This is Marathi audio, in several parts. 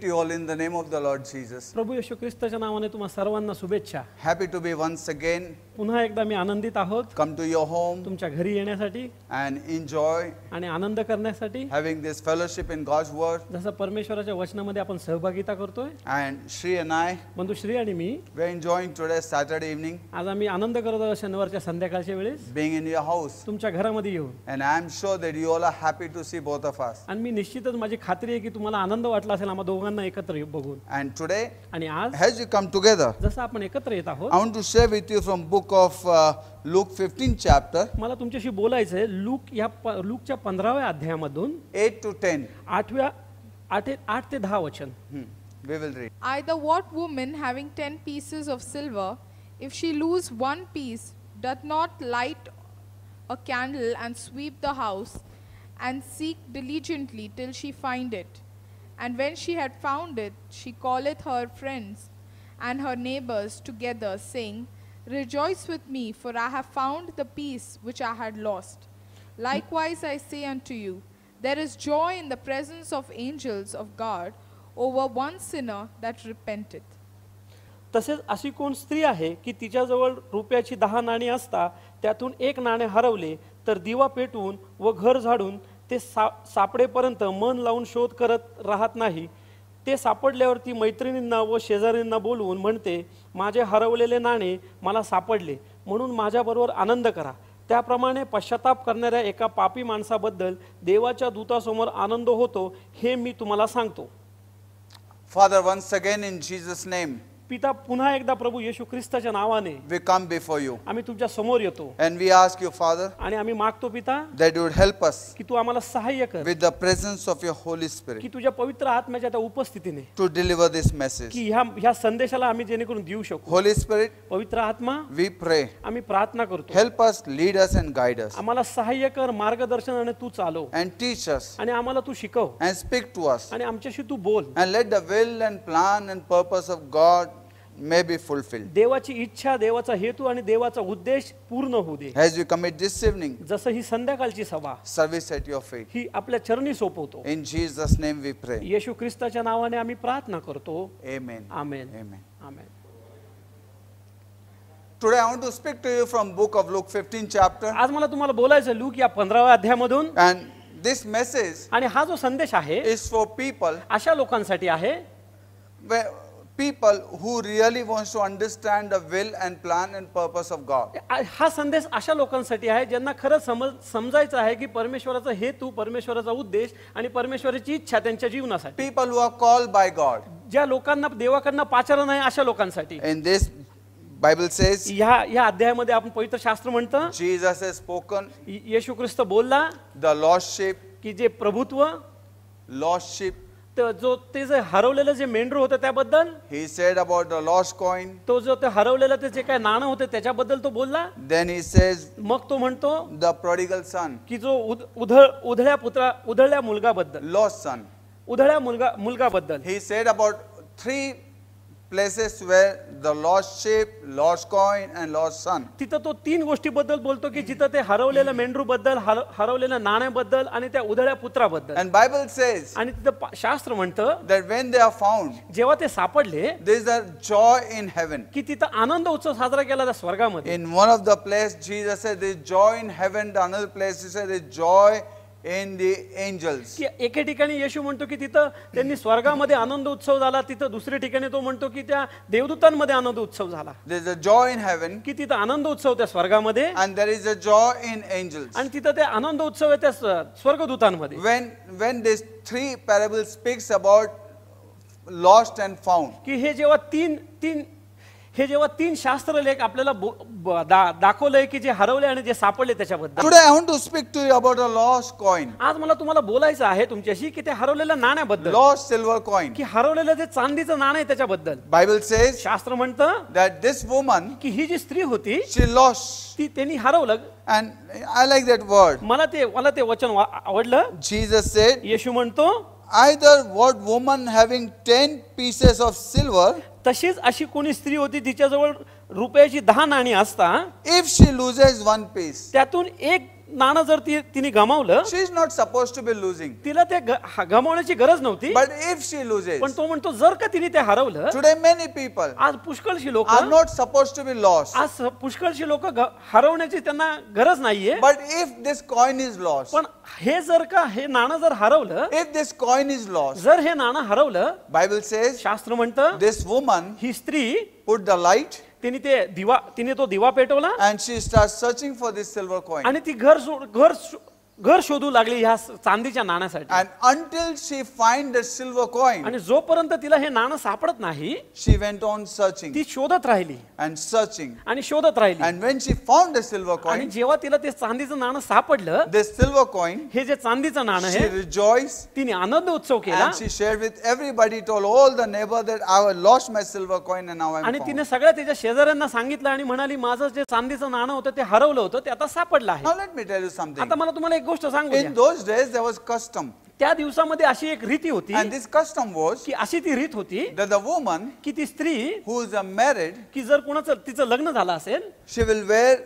greet you all in the name of the Lord Jesus. प्रभू येशू ख्रिस्ताच्या नावाने तुम्हा सर्वांना शुभेच्छा. Happy to be once again. पुन्हा एकदा मी आनंदित आहोत. Come to your home. तुमच्या घरी येण्यासाठी. And enjoy. आणि आनंद करण्यासाठी. Having this fellowship in God's word. जसं परमेश्वराच्या वचनामध्ये आपण सहभागिता करतोय. And Shri and I. बंधू श्री आणि मी. We are enjoying today Saturday evening. आज आम्ही आनंद करत आहोत शनिवारच्या संध्याकाळच्या वेळेस. Being in your house. तुमच्या घरामध्ये येऊन. And I am sure that you all are happy to see both of us. आणि मी निश्चितच माझी खात्री आहे की तुम्हाला आनंद वाटला असेल आम्हा दोघांना सर्वांना एकत्र बघून And today, आणि आज as you come together, जसं आपण एकत्र येत आहोत I want to share with you from book of uh, Luke 15 chapter मला तुमच्याशी बोलायचं आहे लूक या प- लूकच्या पंधराव्या अध्यायामधून 8 to 10. आठव्या आठ आठ ते दहा वचन We will read. Either what woman having ten pieces of silver, if she lose one piece, doth not light a candle and sweep the house and seek diligently till she find it? And when she had found it, she calleth her friends and her neighbors together, saying, Rejoice with me, for I have found the peace which I had lost. Likewise I say unto you, there is joy in the presence of angels of God over one sinner that repenteth. तसेच अशी कोण स्त्री आहे की तिच्याजवळ रुपयाची दहा नाणी असता त्यातून एक नाणे हरवले तर दिवा पेटवून व घर झाडून ते सा सापडेपर्यंत मन लावून शोध करत राहत नाही ते सापडल्यावरती मैत्रिणींना व शेजारींना बोलवून म्हणते माझे हरवलेले नाणे मला सापडले म्हणून माझ्याबरोबर आनंद करा त्याप्रमाणे पश्चाताप करणाऱ्या एका पापी माणसाबद्दल देवाच्या दूतासमोर आनंद होतो हे मी तुम्हाला सांगतो father once again in Jesus name पिता पुन्हा एकदा प्रभू येशू ख्रिस्ताच्या नावाने वी कम बिफोर यू आम्ही तुमच्या समोर येतो and we ask you father आणि आम्ही मागतो पिता दॅट यू हेल्प अस की तू आम्हाला सहाय्य कर with the presence of your Holy spirit की तुझ्या पवित्र आत्म्याच्या त्या उपस्थितीने टू डिलिव्हर दिस मेसेज की ह्या ह्या संदेशाला आम्ही जेणेकरून देऊ शकू होली स्पिरिट पवित्र आत्मा वी प्रे आम्ही प्रार्थना करतो help us lead us and guide us आम्हाला सहाय्य कर मार्गदर्शन आणि तू चालव अँड टीच अस आणि आम्हाला तू शिकव अँड स्पीक टू अस आणि आमच्याशी तू बोल and let the will and plan and purpose of God may be fulfilled. देवाची इच्छा देवाचा हेतू आणि देवाचा उद्देश पूर्ण होऊ दे As we commit this evening, जसं ही संध्याकाळची सभा service at your feet. ही आपल्या चरणी सोपवतो In Jesus' name we pray. येशू ख्रिस्ताच्या नावाने आम्ही प्रार्थना करतो Amen. amen Amen. amen Today I want to speak to you from book of Luke 15 chapter आज मला तुम्हाला बोलायचं लूक या व्या अध्यायामधून and this message आणि हा जो संदेश आहे is for people अशा लोकांसाठी आहे where people who really wants to understand the will and plan and purpose of God. हा संदेश अशा लोकांसाठी आहे ज्यांना खरं समज समजायचं आहे की परमेश्वराचा हेतू परमेश्वराचा उद्देश आणि परमेश्वराची इच्छा त्यांच्या जीवनासाठी. People who are called by God. ज्या लोकांना देवाकडनं पाचारण आहे अशा लोकांसाठी. In this Bible says या या अध्यायामध्ये आपण पवित्र शास्त्र म्हणतं Jesus has spoken. येशू ख्रिस्त बोलला the lordship की जे प्रभुत्व lordship जो ते जे हरवलेलं जे मेंढरू होतं त्याबद्दल he said about the lost coin तो जो ते हरवलेलं ते जे काय नाणं होतं त्याच्याबद्दल तो बोलला देन ही सेज मग तो म्हणतो द प्रॉडिगल सन की जो उधळ उधळ्या पुत्रा उधळल्या मुलगाबद्दल लॉस्ट सन उधळ्या मुलगा मुलगाबद्दल he said about three places where the lost sheep, lost coin and lost son. तिथं तो तीन गोष्टीबद्दल बोलतो की जिथं ते हरवलेल्या मेंढरूबद्दल हरवलेल्या नाण्याबद्दल आणि त्या उधळ्या पुत्राबद्दल. And Bible says आणि तिथं शास्त्र म्हणतं that when they are found जेव्हा ते सापडले there is a joy in heaven. की तिथं आनंद उत्सव साजरा केला त्या स्वर्गामध्ये. In one of the place Jesus said there is joy in heaven, the another place he said there is joy in the angels की एके ठिकाणी येशू म्हणतो की तिथं त्यांनी स्वर्गामध्ये आनंद उत्सव झाला तिथं दुसऱ्या ठिकाणी तो म्हणतो की त्या देवदूतांमध्ये आनंद उत्सव झाला there is a joy in heaven की तिथं आनंद उत्सव त्या स्वर्गामध्ये and there is a joy in angels आणि तिथं ते आनंद उत्सव आहे त्या स्वर्गदूतांमध्ये when when this three parable speaks about lost and found की हे जेव्हा तीन तीन हे जेव्हा तीन शास्त्र लेख आपल्याला दाखवलंय की जे हरवले आणि जे सापडले त्याच्याबद्दल today to speak to you about lost coin आज मला तुम्हाला बोलायचं आहे तुमच्याशी की ते हरवलेल्या नाण्याबद्दल लॉस्ट सिल्वर कॉइन की हरवलेलं जे चांदीचं नाणं आहे त्याच्याबद्दल बायबल से शास्त्र म्हणतं दिस वुमन की ही जी स्त्री होती शी लॉस्ट ती त्यांनी हरवलं and I like that word मला ते मला ते वचन आवडलं जीजस सेड येशू म्हणतो either what woman having 10 pieces of silver तशीच अशी कोणी स्त्री होती तिच्याजवळ रुपयाची दहा नाणी असता if she loses one piece त्यातून एक नाणं जर ती तिने गमावलं she is not suppose to be losing तिला ते गमावण्याची गरज नव्हती बट इफ शी loses, पण तो म्हणतो जर का तिने ते हरवलं टुडे मेनी पीपल आज पुष्कळशी लोक are not suppose to be lost आज पुष्कळशी लोक हरवण्याची त्यांना गरज नाहीये but if this coin is loss पण हे जर का हे नाणं जर हरवलं if this coin is loss जर हे नाणं हरवलं बायबल सेज शास्त्र म्हणतं दिस वुमन ही स्त्री पुट द लाईट तिने ते दिवा तिने तो दिवा पेटवला and she start searching for this silver coin आणि ती घर घर घर शोधू लागली ह्या चांदीच्या नाण्यासाठी And until she find the silver coin, आणि जोपर्यंत तिला हे नाणं सापडत नाही शी went ऑन सर्चिंग ती शोधत राहिली अँड सर्चिंग आणि शोधत राहिली And when she found the silver आणि जेव्हा तिला ते चांदीचं नाणं सापडलं द सिल्वर coin, हे जे चांदीचं नाणं she शी rejoiced तिने आनंद उत्सव केला and she shared with everybody, told all the neighbor that I have lost my silver coin and now आणि तिने सगळ्या तिच्या शेजाऱ्यांना सांगितलं आणि म्हणाली माझं जे चांदीचं नाणं होतं ते हरवलं होतं ते आता सापडलं आहे Now let me tell you something. आता मला तुम्हाला एक गोष्ट सांग डेज कस्टम त्या दिवसामध्ये अशी एक रीती होती दिस कस्टम वॉज की अशी ती रीत होती द वुमन की ती स्त्री हु इज अ मॅरिड की जर कोणाचं तिचं लग्न झालं असेल she will wear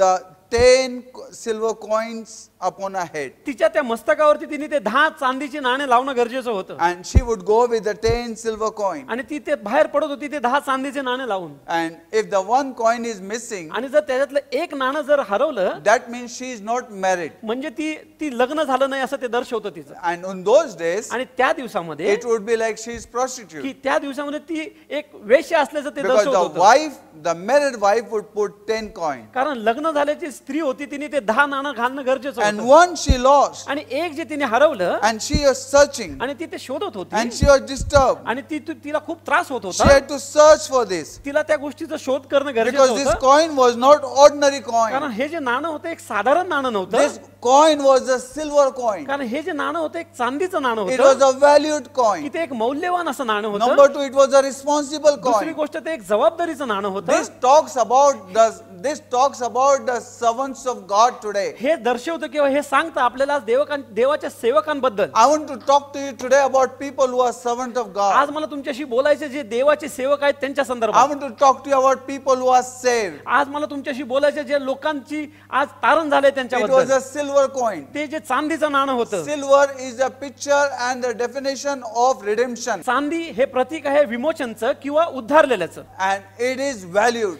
the ten silver coins upon a head तिच्या त्या मस्तकावरती तिने ते दहा चांदीची नाणे लावणं गरजेचं होतं and she would go with the 10 silver coin आणि ती ते बाहेर पडत होती ते दहा चांदीचे नाणे लावून and if the one coin is missing आणि जर त्याच्यातलं एक नाणं जर हरवलं that means she is not married म्हणजे ती ती लग्न झालं नाही असं ते दर्शवतं तिचं अँड ऑन दोज डेज आणि त्या दिवसामध्ये it would be like she is prostitute की त्या दिवसामध्ये ती एक वेश्या असल्याचं ते दर्शवतं wife the married wife would put ten coin कारण लग्न झाल्याची स्त्री होती तिने ते दहा नाणं घालणं गरजेचं आणि एक जे तिने हरवलं सर्चिंग आणि तिथे शोधत आणि तिला खूप त्रास होत होता डिस्टर्ब तिला त्या गोष्टीचा शोध करणं गरजेचं कारण हे जे नाणं होतं एक साधारण नाणं नव्हतं कॉइन सिल्वर कारण हे जे नाणं होतं एक चांदीचं नाणं होतं व्हॅल्यूड कॉइन इथे एक मौल्यवान असं नाणं होतं to it was a responsible कॉन्सिक गोष्ट जबाबदारीचं नाणं होतं talks about this talks about the servants of God God today. हे दर्शवतं किंवा हे सांगतं आपल्याला देवकां देवाच्या सेवकांबद्दल I want to talk to you today about people who are servant of God. आज मला तुमच्याशी बोलायचे जे देवाचे सेवक आहेत त्यांच्या I संदर्भात want to to to you about people who are saved. आज मला तुमच्याशी बोलायचे जे लोकांची आज तारण झाले It was वाज a silver coin. ते जे चांदीचं नाणं होतं silver is a picture and the definition of redemption चांदी हे प्रतीक आहे विमोचनचं किंवा उद्धारलेल्याचं and it is valued.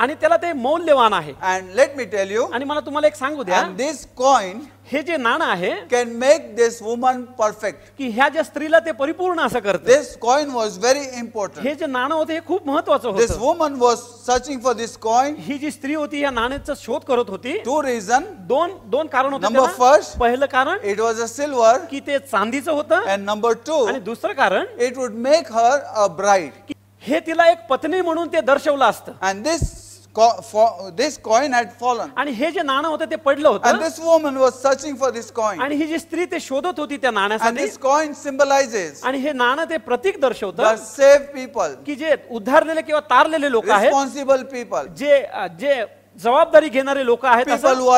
आणि त्याला ते मौल्यवान आहे and let me tell you आणि मला तुम्हाला एक सांगू द्या दिस कॉइन हे जे नाणं आहे can make this woman perfect की ह्या ज्या स्त्रीला ते परिपूर्ण असं करते this coin was very important हे जे नाणं होते हे खूप महत्वाचं होतं this woman was searching for this coin ही जी स्त्री होती या नाण्याचा शोध करत होती टू रिझन दोन दोन कारण होते नंबर फर्स्ट पहिलं कारण इट वॉज अ सिल्वर की ते चांदीचं होतं अँड नंबर टू आणि दुसरं कारण it would make her a bright हे तिला एक पत्नी म्हणून ते दर्शवलं असतं अँड दिस आणि हे जे नाणं होतं ते पडलं होतं this woman was searching for this coin आणि ही जी स्त्री ते शोधत होती त्या नाण्यासाठी आणि हे नाणं ते प्रतीक दर्शवत सेव्ह पीपल की जे उद्धारलेले किंवा तारलेले लोक रिस्पॉन्सिबल पीपल जे जे जबाबदारी घेणारे लोक आहेत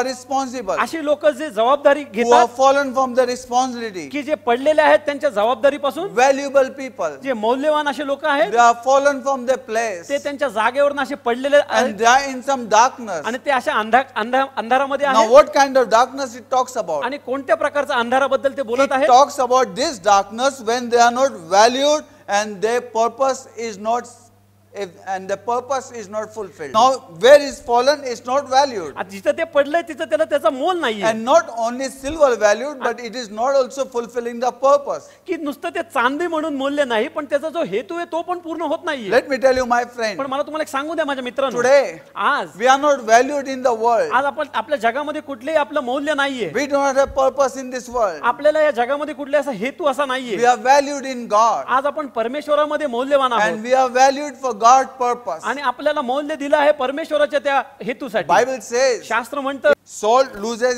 रिस्पॉन्सिबल अशी लोक जे जबाबदारी घेतात फॉलन रिस्पॉन्सिबिलिटी की जे पडलेले आहेत त्यांच्या जबाबदारी पासून व्हॅल्युएबल पीपल जे मौल्यवान असे लोक आहेत फॉलन फ्रॉम द प्लेस ते त्यांच्या जागेवरून असे पडलेले इन सम आणि ते अशा अंधारामध्ये what kind of darkness it talks about आणि कोणत्या प्रकारच्या अंधाराबद्दल ते बोलत आहे talks about this darkness when they are not valued and they purpose is not If, and the purpose is not fulfilled. Now, where is fallen is not valued. te padle tithe tela tacha mol nahi hai And not only silver valued, but it is not also fulfilling the purpose. ki te chandi nahi pan tacha jo hetu to pan purna hot Let me tell you, my friend friend, mala tumhala ek sangu de today aaj we are not valued in the world. apan kutle We do not have purpose in this world. We are valued in God and we are valued for God purpose आणि आपल्याला मौल्य दिलं आहे परमेश्वराच्या त्या हेतू साठी से शास्त्र म्हणत इज लुझे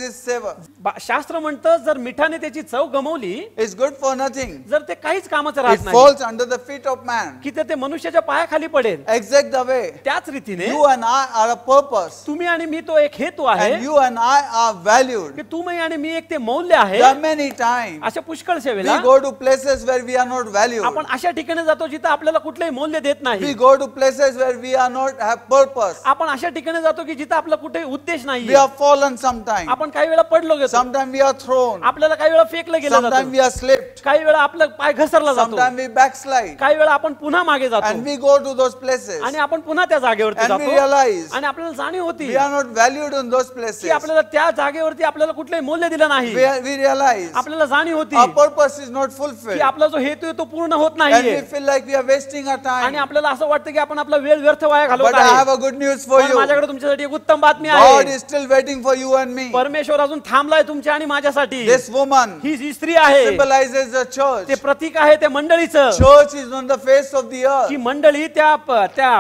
शास्त्र म्हणत जर मिठाने त्याची चव गमवली इज गुड फॉर नथिंग जर ते काहीच कामाचं राहत फिट ऑफ मॅन की तर ते मनुष्याच्या पायाखाली पडेल एक्झॅक्ट द वे त्याच रीतीने you and I are a purpose तुम्ही आणि मी तो एक हेतू आहे you and I are valued तुम्ही आणि मी एक ते मौल्य आहे मेनी टाइम अशा पुष्कळ सेवेला go to places where we are not value आपण अशा ठिकाणी जातो जिथे आपल्याला कुठलंही मौल्य देत नाही गो to places where we are not have purpose. आपण अशा ठिकाणी जातो की जिथे आपला कुठे उद्देश नाही. We are fallen sometimes. आपण काही वेळा पडलो गेलो. Sometimes we are thrown. आपल्याला काही वेळा फेकलं गेलं Sometimes we are slipped. काही वेळा आपला पाय घसरला जातो. Sometimes we backslide. काही वेळा आपण पुन्हा मागे जातो. And we go to those places. आणि आपण पुन्हा त्या जागेवरती जातो. And we realize. आणि आपल्याला जाणीव होती. We are not valued in those places. की आपल्याला त्या जागेवरती आपल्याला कुठलंही मूल्य दिलं नाही. We realize. आपल्याला जाणीव होती. Our purpose is not fulfilled. की आपला जो हेतू आहे तो पूर्ण होत नाही. And we feel like we are wasting our time. आणि आपल्याला असं वाटतं वाटतं की आपण आपला वेळ व्यर्थ वाया घालवत आहे I have good news for you माझ्याकडे तुमच्यासाठी एक उत्तम बातमी आहे God still waiting for you and me परमेश्वर अजून थांबलाय तुमच्या आणि माझ्यासाठी दिस वुमन ही जी स्त्री आहे सिम्बलाइजेस द चर्च ते प्रतीक आहे त्या मंडळीचं show is on the face of the earth ही मंडळी त्या त्या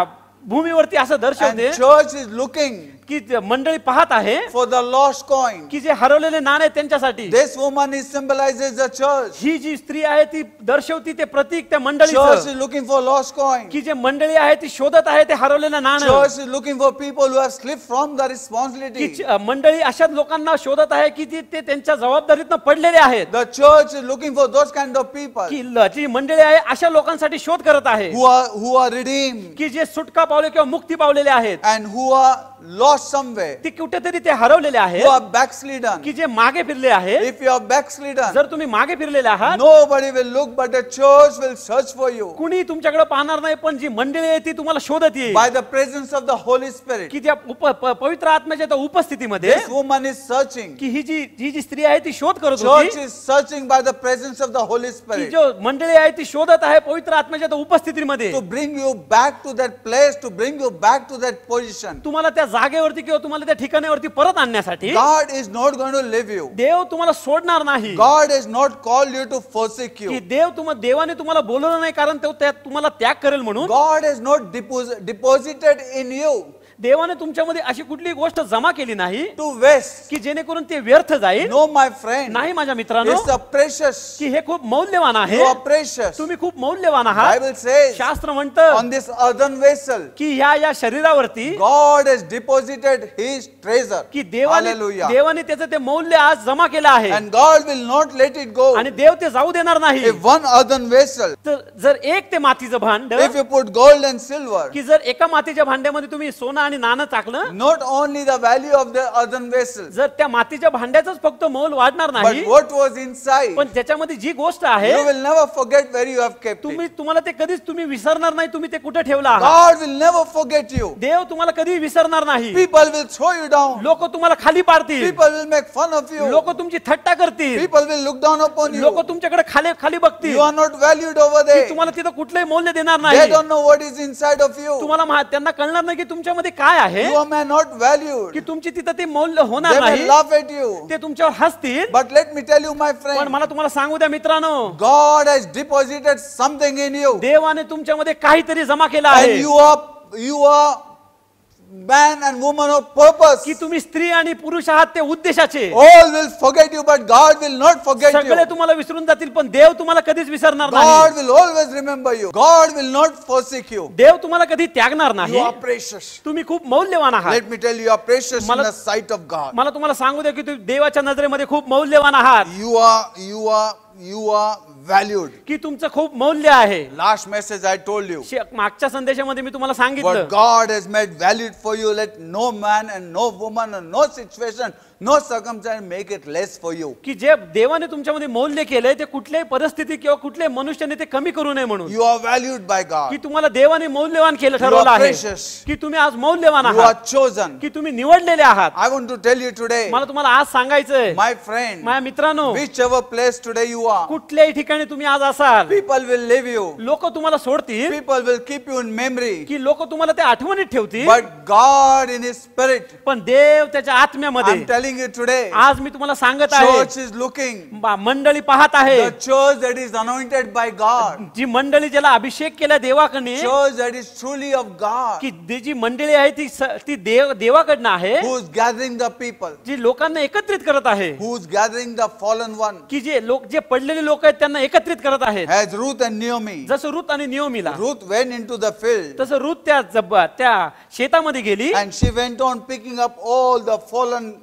भूमीवरती असं दर्शवते चर्च इज लुकिंग की मंडळी पाहत आहे फॉर द लॉस्ट कॉइन की जे हरवलेले नाणे त्यांच्यासाठी this woman is symbolises the church ही जी स्त्री आहे ती दर्शवती ते प्रतीक त्या मंडळी church is looking for lost coin की जे मंडळी आहे ती शोधत आहे ते हरवलेले नाणे church is looking for people who have slip from the responsibility मंडळी अशा लोकांना शोधत आहे की ते त्यांच्या जबाबदारीतून पडलेले आहेत the church is looking for those kind of people की जी मंडळी आहे अशा लोकांसाठी शोध करत आहे who are who are redeem की जे सुटका पावले किंवा मुक्ती पावलेले आहेत and who are loss somewhere ती कुठेतरी ते हरवलेले आहे बॅकस्लिडन की जे मागे फिरले आहे इफ यू आर बॅकस्लिडन जर तुम्ही मागे फिरलेले आहात nobody will look but the church will search for you कुणी तुमच्याकडे पाहणार नाही पण जी मंडळी आहे ती तुम्हाला शोधत येईल by the presence of the Holy spirit की ज्या पवित्र आत्म्याच्या त्या उपस्थितीमध्ये वुमन इज सर्चिंग की ही जी ही जी स्त्री आहे ती शोध करत होती church is searching by the presence of the Holy Spirit जो मंडळी आहे ती शोधत आहे पवित्र आत्म्याच्या उपस्थितीमध्ये to bring you back to that place to bring you back to that position तुम्हाला त्या जागेवरती किंवा तुम्हाला त्या ठिकाणावरती परत आणण्यासाठी God is not going to leave you देव तुम्हाला सोडणार नाही God is not call you to forsake you देव तुम्हाला देवाने तुम्हाला बोलवलं नाही कारण तो तुम्हाला त्याग करेल म्हणून God is not deposited in you देवाने तुमच्यामध्ये अशी कुठली गोष्ट जमा केली नाही टू वेस्ट की जेणेकरून ते व्यर्थ जाईल नो माय फ्रेंड नाही माझ्या मित्रांनो प्रेशस की हे खूप मौल्यवान आहे प्रेशस तुम्ही खूप मौल्यवान आहात शास्त्र म्हणतं ऑन दिस अर्धन वेसल की ह्या या शरीरावरती God is deposited his treasure की देवाने देवाने त्याचं ते मौल्य आज जमा केलं आहे and God will not let it go आणि देव ते जाऊ देणार नाही वन अर्धन वेसल तर जर एक ते मातीचं भांड if you put gold and silver की जर एका मातीच्या भांड्यामध्ये तुम्ही सोना आणि नाणं टाकलं not only the value of the earthen vessel जर त्या मातीच्या भांड्याच फक्त मोल वाढणार नाही व्हॉट वॉज इन साईड पण त्याच्यामध्ये जी गोष्ट आहे you will never forget where you have kept तुम्ही तुम्हाला ते कधीच तुम्ही विसरणार नाही तुम्ही ते कुठे ठेवला आहे God will never forget you देव तुम्हाला कधी विसरणार नाही people will throw you down लोक तुम्हाला खाली पाडतील people will make fun of you लोक तुमची थट्टा करतील people will look down upon you लोक तुमच्याकडे खाली खाली बघतील you are not valued over there तुम्हाला तिथे कुठलेही मूल्य देणार नाही they don't know what is inside of you तुम्हाला त्यांना कळणार नाही की तुमच्यामध्ये काय आहे यू मे नॉट व्हॅल्यूड की तुमची तिथं ते मौल्य होणार नाही एट यू ते तुमच्यावर हसतील but let me tell you my friend मला तुम्हाला सांगू द्या मित्रांनो God has deposited something in you देवाने तुमच्यामध्ये काहीतरी जमा केलं आहे you are you are man and woman of purpose. की तुम्ही स्त्री आणि पुरुष आहात ते उद्देशाचे All will forget you, but God will not forget you. सगळे tumhala तुम्हाला विसरून जातील पण देव तुम्हाला कधीच विसरणार God will always remember you. God will not forsake you. देव तुम्हाला कधी त्यागणार You are precious. तुम्ही खूप मौल्यवान आहात Let me tell you, you are precious in the sight of God. मला तुम्हाला सांगू द्या की devacha देवाच्या नजरेमध्ये खूप मौल्यवान आहात You are, you are you are valued की तुमचं खूप मौल्य आहे last message I told you मागच्या संदेशामध्ये मी तुम्हाला सांगितलं God has made valued for you let no man and no woman and no situation no circumstance make it less for you की जे देवाने तुमच्यामध्ये मौल्य केलंय ते कुठल्याही परिस्थिती किंवा कुठल्याही मनुष्याने ते कमी करू नये म्हणून you are valued by God की तुम्हाला देवाने मौल्यवान केलं ठरवलं आहे की तुम्ही आज मौल्यवान आहात चोजन की तुम्ही निवडलेले आहात I want to tell you today मला तुम्हाला आज सांगायचंय माय फ्रेंड माझ्या मित्रांनो whichever place today you are कुठल्याही ठिकाणी तुम्ही आज असाल पीपल विल लिव्ह यू लोक तुम्हाला सोडतील people will keep you in memory की लोक तुम्हाला ते आठवणीत ठेवतील but God in his spirit पण देव त्याच्या आत्म्यामध्ये telling you today. Church is looking. The church that is anointed by God. G Church that is truly of God. की जी मंडळी आहे Who is gathering the people. Who is gathering the fallen one. की जे लोक जे As Ruth and Naomi. Ruth went into the field. तसं रूथ त्या त्या शेतामध्ये And she went on picking up all the fallen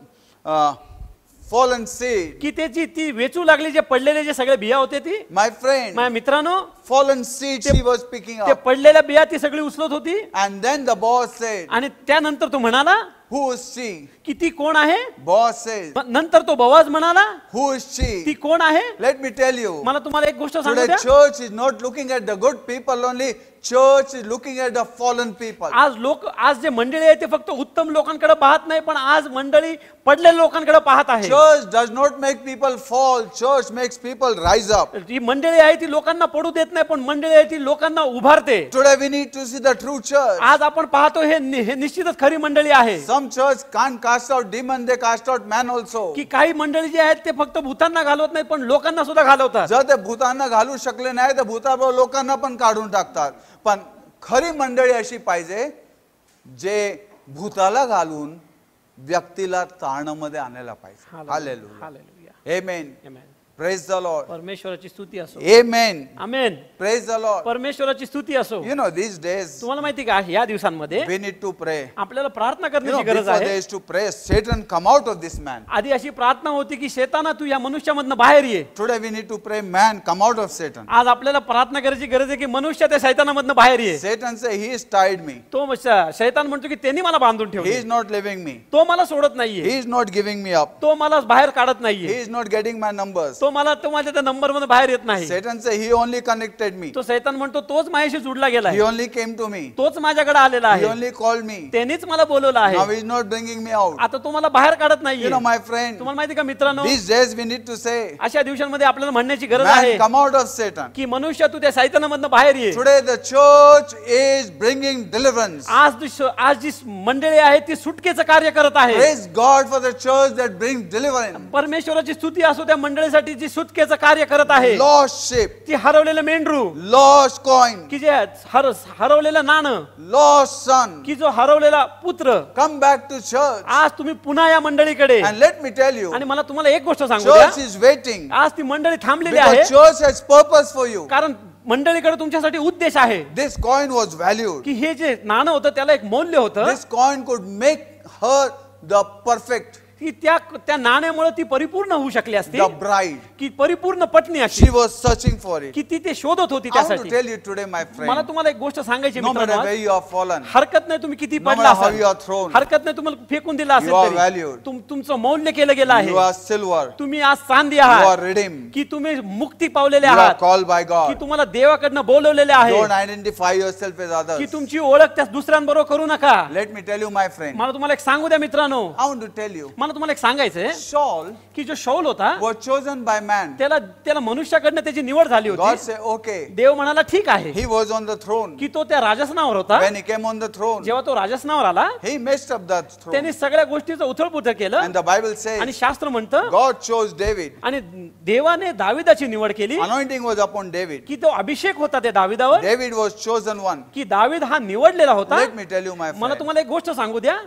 fallen seed की त्याची ती वेचू लागली जे पडलेले जे सगळे बिया होते ती माय फ्रेंड माझ्या मित्रांनो fallen seed she was picking ते पडलेल्या बिया ती सगळी उचलत होती and then the boss said आणि त्यानंतर तो म्हणाला हु इज शी की कोण आहे बॉस सेड नंतर तो बवाज म्हणाला हु इज शी ती कोण आहे लेट मी टेल यू मला तुम्हाला एक गोष्ट सांगू church is not looking at the good people only church is looking at the fallen people. आज लोक आज जे मंडळी आहे ते फक्त उत्तम लोकांकडे पाहत नाही पण आज मंडळी पडलेल्या लोकांकडे पाहत आहे Church does not make people fall. Church makes people rise up. ही मंडळी आहे ती लोकांना पडू देत नाही पण मंडळी आहे ती लोकांना उभारते Today we need to see the true church. आज आपण पाहतो हे हे निश्चितच खरी मंडळी आहे Some church कान cast out demon, they cast out man also. की काही मंडळी जे आहेत ते फक्त भूतांना घालवत नाही पण लोकांना सुद्धा घालवतात जर ते भूतांना घालू शकले नाही तर भूताबरोबर लोकांना पण काढून टाकतात पण खरी मंडळी अशी पाहिजे जे भूताला घालून व्यक्तीला ताणामध्ये आणायला पाहिजे लेलू हे मेन प्रेस झालो परमेश्वराची स्तुती असो हे मेन प्रेस झालो परमेश्वराची स्तुती असो यु नो दिस डेज तुम्हाला माहिती का या दिवसांमध्ये टू प्रे आपल्याला प्रार्थना करण्याची गरज आहे ऑफ दिस मॅन आधी अशी प्रार्थना होती की शेतताना तू या मनुष्यामधन बाहेर ये need to pray come out of Satan आज आपल्याला प्रार्थना करण्याची गरज आहे की मनुष्य त्या शैतानामधन बाहेर ये सेटन टाइड मी तो शैतान म्हणतो की त्यांनी मला बांधून ठेवले he is not leaving me तो मला सोडत नाहीये नॉट मी अप तो मला बाहेर काढत नाहीये is not getting my number मला तो माझ्या त्या नंबर मध्ये बाहेर येत नाही ही ओनली कनेक्टेड मी तो सैतान म्हणतो तोच माझ्याशी जुडला गेला ही ओनली केम टू मी तोच माझ्याकडे आलेला आहे ओनली कॉल मी त्यांनीच मला बोलवलं आहे is not bringing me out आता तो मला बाहेर काढत नाही यु नो माय फ्रेंड तुम्हाला माहिती का मित्रांनो this days we need to say अशा दिवसांमध्ये आपल्याला म्हणण्याची गरज आहे कम आउट ऑफ सैतान की मनुष्य तू त्या सैतानामधून बाहेर ये today the church is bringing deliverance आज आज जी मंडळी आहे ती सुटकेचं कार्य करत आहे praise God for the church that bring deliverance परमेश्वराची स्तुती असो त्या मंडळीसाठी जी सुटकेचं कार्य करत आहे लॉस शेप ती हरवलेलं मेंढरू लॉस कॉइन की जे हर हरवलेलं नाणं लॉस सन की जो हरवलेला पुत्र कम बॅक टू चर्च आज तुम्ही पुन्हा या मंडळीकडे लेट मी टेल यू आणि मला तुम्हाला एक गोष्ट सांगू चर्च इज वेटिंग आज ती मंडळी थांबलेली आहे church has purpose for you कारण मंडळीकडे तुमच्यासाठी उद्देश आहे दिस कॉइन वॉज व्हॅल्यू की हे जे नाणं होतं त्याला एक मौल्य होतं this coin could make her the perfect की त्या त्या नाण्यामुळे ती परिपूर्ण होऊ शकली असते ब्राईड की परिपूर्ण पटणी अशी सर्चिंग फॉर की ती ते शोधत होती त्यासाठी मला तुम्हाला एक गोष्ट सांगायची हरकत नाही तुम्ही किती पडला हरकत नाही तुम्हाला फेकून दिला असेल तुमचं मौल्य केलं गेलं आहे सिल्वर तुम्ही आज चांदी आहात रिडिंग की तुम्ही मुक्ती पावलेले आहात कॉल बाय गॉ की तुम्हाला देवाकडनं बोलवलेले आहे की तुमची ओळख त्या दुसऱ्यांबरोबर करू नका let me tell you my friend मला तुम्हाला एक सांगू द्या मित्रांनो I want to tell you मला तुम्हाला एक सांगायचंय शॉल की जो शॉल होता वॉज चोजन बाय मॅन त्याला त्याला मनुष्याकडनं त्याची निवड झाली होती ओके देव म्हणाला ठीक आहे he was on the throne की तो त्या राजसनावर होता केम ऑन द थ्रोन जेव्हा तो राजसनावर आला ही मेस्ट ऑफ द त्याने सगळ्या गोष्टीचं उथळपुथळ केलं द बायबल से आणि शास्त्र म्हणतं गॉड चोज डेव्हिड आणि देवाने दाविदाची निवड केली अनॉइंटिंग वॉज अपॉन डेव्हिड की तो अभिषेक होता त्या दाविदावर डेव्हिड वॉज चोजन वन की दाविद हा निवडलेला होता मला तुम्हाला एक गोष्ट सांगू द्या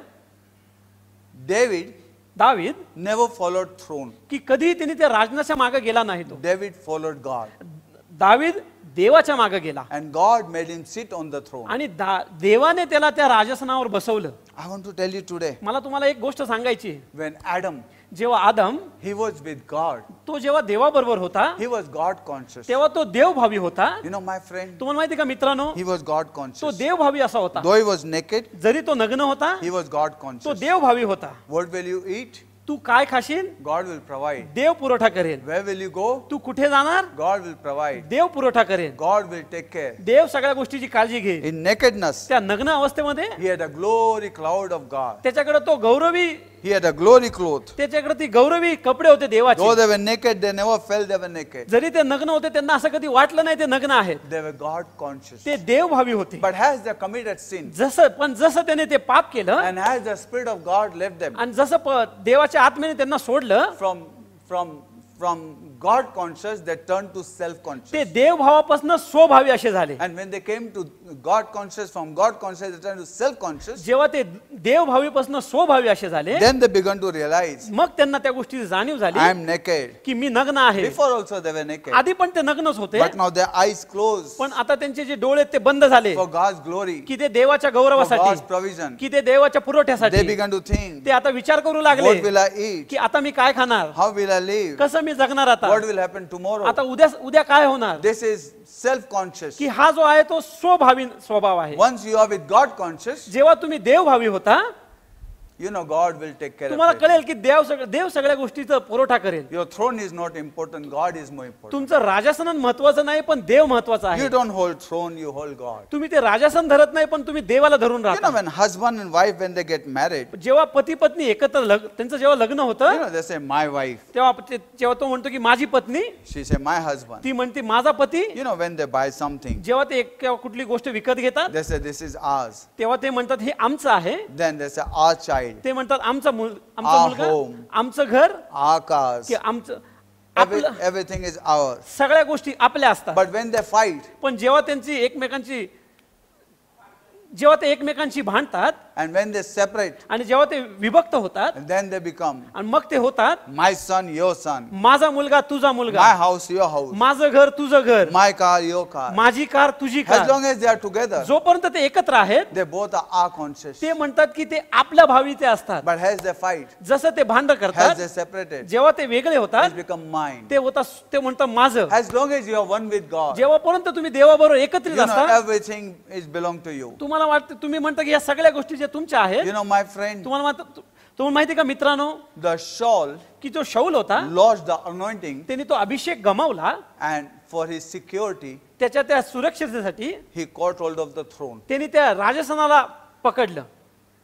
डेव्हिड दावीद नेव्हर फॉलोड थ्रोन की कधीही त्यांनी त्या राजनाच्या मागे गेला नाही तो डेव्हिड फॉलोड गॉड दावीद देवाच्या मागे गेला and God made him sit on the throne आणि देवाने त्याला त्या राजसनावर बसवलं I want to tell you today मला तुम्हाला एक गोष्ट सांगायची वेन ऍडम जेव्हा आदम ही वॉज विथ गॉड तो जेव्हा देवाबरोबर होता ही वॉज गॉड कॉन्शियस तेव्हा तो देव भावी होता यु नो माय फ्रेंड तुम्हाला माहिती का मित्रांनो ही वॉज गॉड कॉन्शियस तो देव भावी असा होता दो ही वॉज नेकेड जरी तो नग्न होता ही वॉज गॉड कॉन्शियस तो देव भावी होता व्हॉट विल यू ईट तू काय खाशील गॉड विल प्रोव्हाइड देव पुरवठा करेल वे विल यू गो तू कुठे जाणार गॉड विल प्रोव्हाइड देव पुरवठा करेल गॉड विल टेक केअर देव सगळ्या गोष्टीची काळजी घेईल इन नेकेडनेस त्या नग्न अवस्थेमध्ये he had a glory cloud of God त्याच्याकडे तो गौरवी ही had अ ग्लोरी क्लोथ त्याच्याकडे ती गौरवी कपडे होते देवाचे. Though they were naked they never fail they were naked जरी ते नग्न होते त्यांना असं कधी वाटलं नाही ते नग्न आहेत. दे वर गॉड कॉन्शियस ते देवभावी होते. But has they committed sin जसं पण जसं त्याने ते पाप केलं and has the spirit of God left them आणि जसं देवाच्या आतमध्ये त्यांना सोडलं from from from God conscious they turn to self conscious ते देव भावापासून स्वभावी असे झाले and when they came to God conscious from God conscious they turn to self conscious जेव्हा ते देव भावीपासून स्वभावी असे झाले then they begun to realize मग त्यांना त्या गोष्टीची जाणीव झाली आय एम नेकेड की मी नग्न आहे before also they were naked आधी पण ते नग्नच होते but now their eyes close पण आता त्यांचे जे डोळे ते बंद झाले फॉर गॉड्स ग्लोरी की ते देवाच्या गौरवासाठी गॉड्स प्रोव्हिजन की ते देवाच्या पुरवठ्यासाठी दे बिगन टू थिंक ते आता विचार करू लागले व्हाट विल आय ईट की आता मी काय खाणार हाऊ विल आय लिव्ह कसं मी जगणार आता व्हॉट विल हॅपन टू आता उद्या उद्या काय होणार की इज सेल्फ कॉन्शियस हा जो आहे तो स्वभावी स्वभाव आहे once you are with God conscious जेव्हा तुम्ही देवभावी होता you know God will take care तुम्हाला कळेल की देव सगळ्या देव सगळ्या गोष्टीचा पुरवठा करेल your throne is not important God is more important तुमचं राजासनन महत्वाचं नाही पण देव महत्त्वाचा आहे you don't hold throne you hold God तुम्ही ते राजासन धरत नाही पण तुम्ही देवाला धरून राहता you know husband and wife when they get marriage जेव्हा पती पत्नी एकत्र लग त्यांचं जेव्हा लग्न होतं जसे नो माय वाईफ तेव्हा जेव्हा तो म्हणतो की माझी पत्नी शी से माय हस्बंड ती म्हणते माझा पती you know when they buy something जेव्हा ते एक कुठली गोष्ट विकत घेतात जसे दिस इज आज तेव्हा ते म्हणतात हे आमचं आहे then they say our child ते म्हणतात आमचा मुल आमचा मुलगा आमचं घर आकाश की आमचं आपलं इज is सगळ्या गोष्टी आपल्या असतात बट वेन दे फाईट पण जेव्हा त्यांची एकमेकांची जेव्हा ते एकमेकांशी भांडतात अँड वेन दे सेपरेट आणि जेव्हा ते विभक्त होतात देन दे बिकम आणि मग ते होतात माय सन युअर सन माझा मुलगा तुझा मुलगा माय हाऊस युअर हाऊस माझं घर तुझं घर माय कार युअर कार माझी कार तुझी car long as they are together जोपर्यंत ते एकत्र आहेत दे बोथ आर कॉन्शियस ते म्हणतात की ते आपल्या भावी ते असतात बट हॅज दे फाईट जसं ते भांड करतात दे सेपरेटेड जेव्हा ते वेगळे होतात बिकम माइंड ते होतात ते म्हणतात माझं has long as you one with God जेव्हापर्यंत तुम्ही देवाबरोबर एकत्रित असता everything is belong to you तुम्हाला तुम्हाला वाटतं तुम्ही म्हणता की या सगळ्या गोष्टी ज्या तुमच्या आहेत You नो माय फ्रेंड तुम्हाला वाटत तुम्हाला माहिती का मित्रांनो द शॉल की जो शौल होता लॉज द अनॉइंटिंग त्याने तो अभिषेक गमावला अँड फॉर हिज सिक्युरिटी त्याच्या त्या सुरक्षिततेसाठी he caught hold of the throne त्याने त्या राजसनाला पकडलं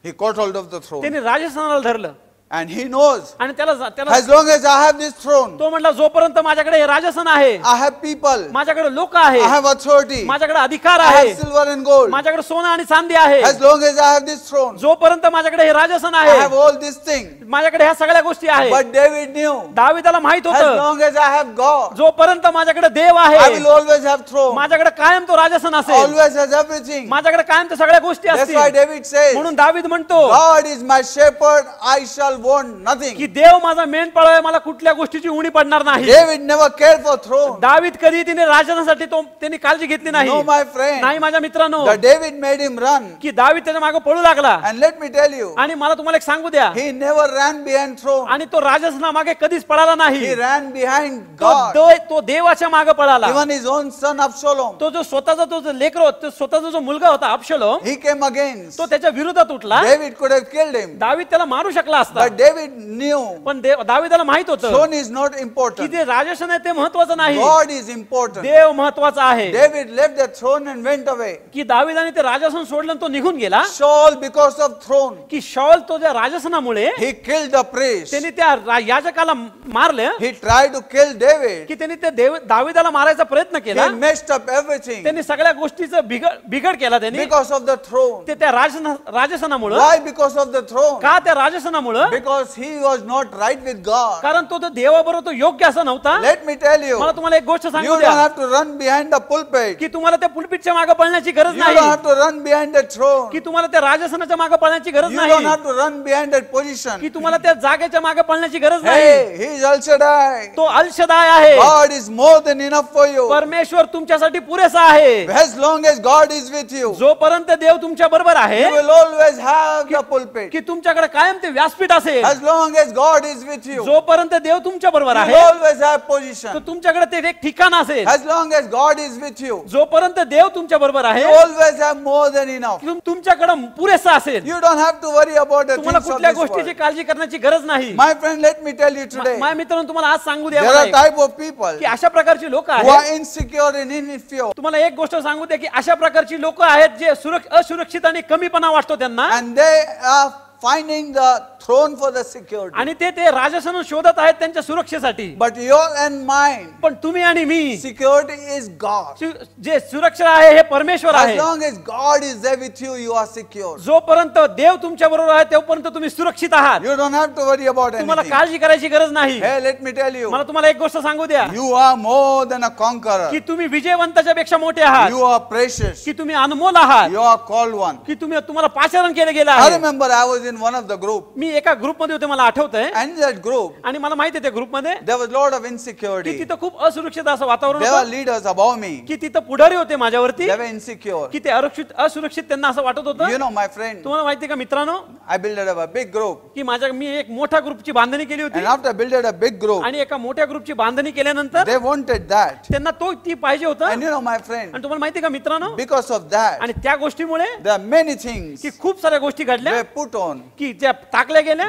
he caught hold of the throne त्याने राजसनाला धरलं And he knows. आणि त्याला त्याला As long as I have this throne, तो म्हटला जोपर्यंत माझ्याकडे हे राजस्थान आहे I have people. माझ्याकडे लोक I have authority. माझ्याकडे अधिकार I have silver and gold. माझ्याकडे sona आणि चांदी आहे As long as I have this throne, जोपर्यंत माझ्याकडे हे Rajasthan I have all these things. माझ्याकडे ह्या सगळ्या गोष्टी आहेत But David knew. दाविदाला माहित As long as I have God, जोपर्यंत माझ्याकडे देव I will always have throne. माझ्याकडे कायम तो राजस्थान असेल Always has everything. माझ्याकडे कायम त्या सगळ्या गोष्टी That's why David says, म्हणून David म्हणतो God is my shepherd, I shall want nothing. की देव माझा मेंढपाळ आहे मला कुठल्या गोष्टीची उणी पडणार नाही David never cared for throne. दावीद कधी तिने राजासाठी तो त्यांनी काळजी घेतली नाही No, my friend. नाही माझ्या मित्रांनो The David made him run. की दावीद त्याच्या मागे पळू लागला And let me tell you, आणि मला तुम्हाला एक सांगू द्या he never ran behind throne. आणि तो राजसना मागे कधीच पळाला He नाही ran behind तो God. तो देवाच्या मागे पळाला Even his own son Absalom, तो जो स्वतःचा तो जो लेकर होता स्वतःचा जो मुलगा होता अबशलोम he came against. तो त्याच्या विरोधात उठला David could have killed him. दावीद त्याला मारू शकला असता But David knew. पण देव दाविदाला माहित होतं. Throne is not important. की जे राजस्थान आहे ते महत्त्वाचं नाही. God is important. देव महत्त्वाचा आहे. David left the throne and went away. की दाविदाने ते राजस्थान सोडलं तो निघून गेला. Saul because of throne. की शॉल तो त्या राजसनामुळे he killed the priest. त्याने त्या याजकाला मारले He tried to kill David. की त्याने देव दाविदाला मारायचा प्रयत्न केला. He messed up everything. त्यांनी सगळ्या गोष्टीचं बिघड बिघड केला त्यांनी. Because of the throne. ते त्या राजसनामुळे Why because of the throne? का त्या राजसनामुळे because he was not right with God कारण तो देवाबरोबर तो योग्य असा नव्हता लेट मी टेल यू मला तुम्हाला एक गोष्ट सांगू द्या have to run behind the pulpit की तुम्हाला त्या पुलपिटच्या मागे पळण्याची गरज नाही you have to run behind the throne की तुम्हाला त्या राजसनाच्या मागे पळण्याची गरज नाही you have to run behind the position की तुम्हाला त्या जागेच्या मागे पळण्याची गरज नाही ही इज अल्शदाय तो अल्शदाय आहे God is more than enough for you परमेश्वर तुमच्यासाठी पुरेसा आहे as long as God is with you जोपर्यंत देव तुमच्या बरोबर आहे you will always have the pulpit की तुमच्याकडे कायम ते व्यासपीठ असेल असेल as long as God is with you, you जोपर्यंत देव तुमच्या बरोबर आहे you always have position तो तुमच्याकडे ते एक ठिकाण असेल As long as God is with you, जोपर्यंत देव तुमच्या बरोबर आहे you always have more than enough. तुमच्याकडे पुरेसा असेल You don't have to worry about it तुम्हाला कुठल्या गोष्टीची काळजी करण्याची गरज नाही My friend, let me tell you today, माझ्या मित्रांनो तुम्हाला आज सांगू द्या there are type of people की अशा प्रकारचे लोक आहेत who are insecure and insecure, तुम्हाला एक गोष्ट सांगू द्या की अशा प्रकारची लोक आहेत जे सुरक असुरक्षित आणि कमीपणा वाटतो त्यांना and they are finding the throne for the security. te te ते shodhat ahet tancha surakshe sathi But your and mine, pan tumhi ani mi security is God. je suraksha सुरक्षा he parmeshwar परमेश्वर As long as God is there with you, you are secure. जोपर्यंत देव तुमच्या बरोबर आहे तोपर्यंत tumhi surakshit आहात You don't have to worry about anything anything. काळजी karaychi garaj nahi Hey, let me tell you, mala tumhala ek goshta sangu द्या you are more than a conqueror. की तुम्ही विजयवंताच्या पेक्षा मोठे You are precious. ki tumhi anmol ahat You are called one. की तुम्ही तुम्हाला पाचारण केले गेला I remember I was in one of the group मी एका ग्रुप मध्ये होते मला आठवत आहे अँड दॅट ग्रुप आणि मला माहिती त्या ग्रुप मध्ये देयर वाज लॉट ऑफ इनसिक्युरिटी तिथं खूप असुरक्षित असं वातावरण लीडर्स अबाव मी की तिथं पुढारी होते माझ्यावरती इनसिक्युअर की ते असुरक्षित असुरक्षित त्यांना असं वाटत होतं यु नो माय फ्रेंड तुम्हाला माहिती का मित्रांनो I builded a big group की माझ्या मी एक मोठ्या ग्रुपची बांधणी केली होती after builded a big group आणि एका मोठ्या ग्रुपची बांधणी केल्यानंतर दे वांटेड दॅट त्यांना तो ती पाहिजे होता and you know my friend आणि तुम्हाला माहिती का मित्रांनो बिकॉज ऑफ दॅट आणि त्या गोष्टीमुळे द मेनी थिंग्स की खूप साऱ्या गोष्टी घडल्या पुट ऑन कि ज्या टाकल्या गेले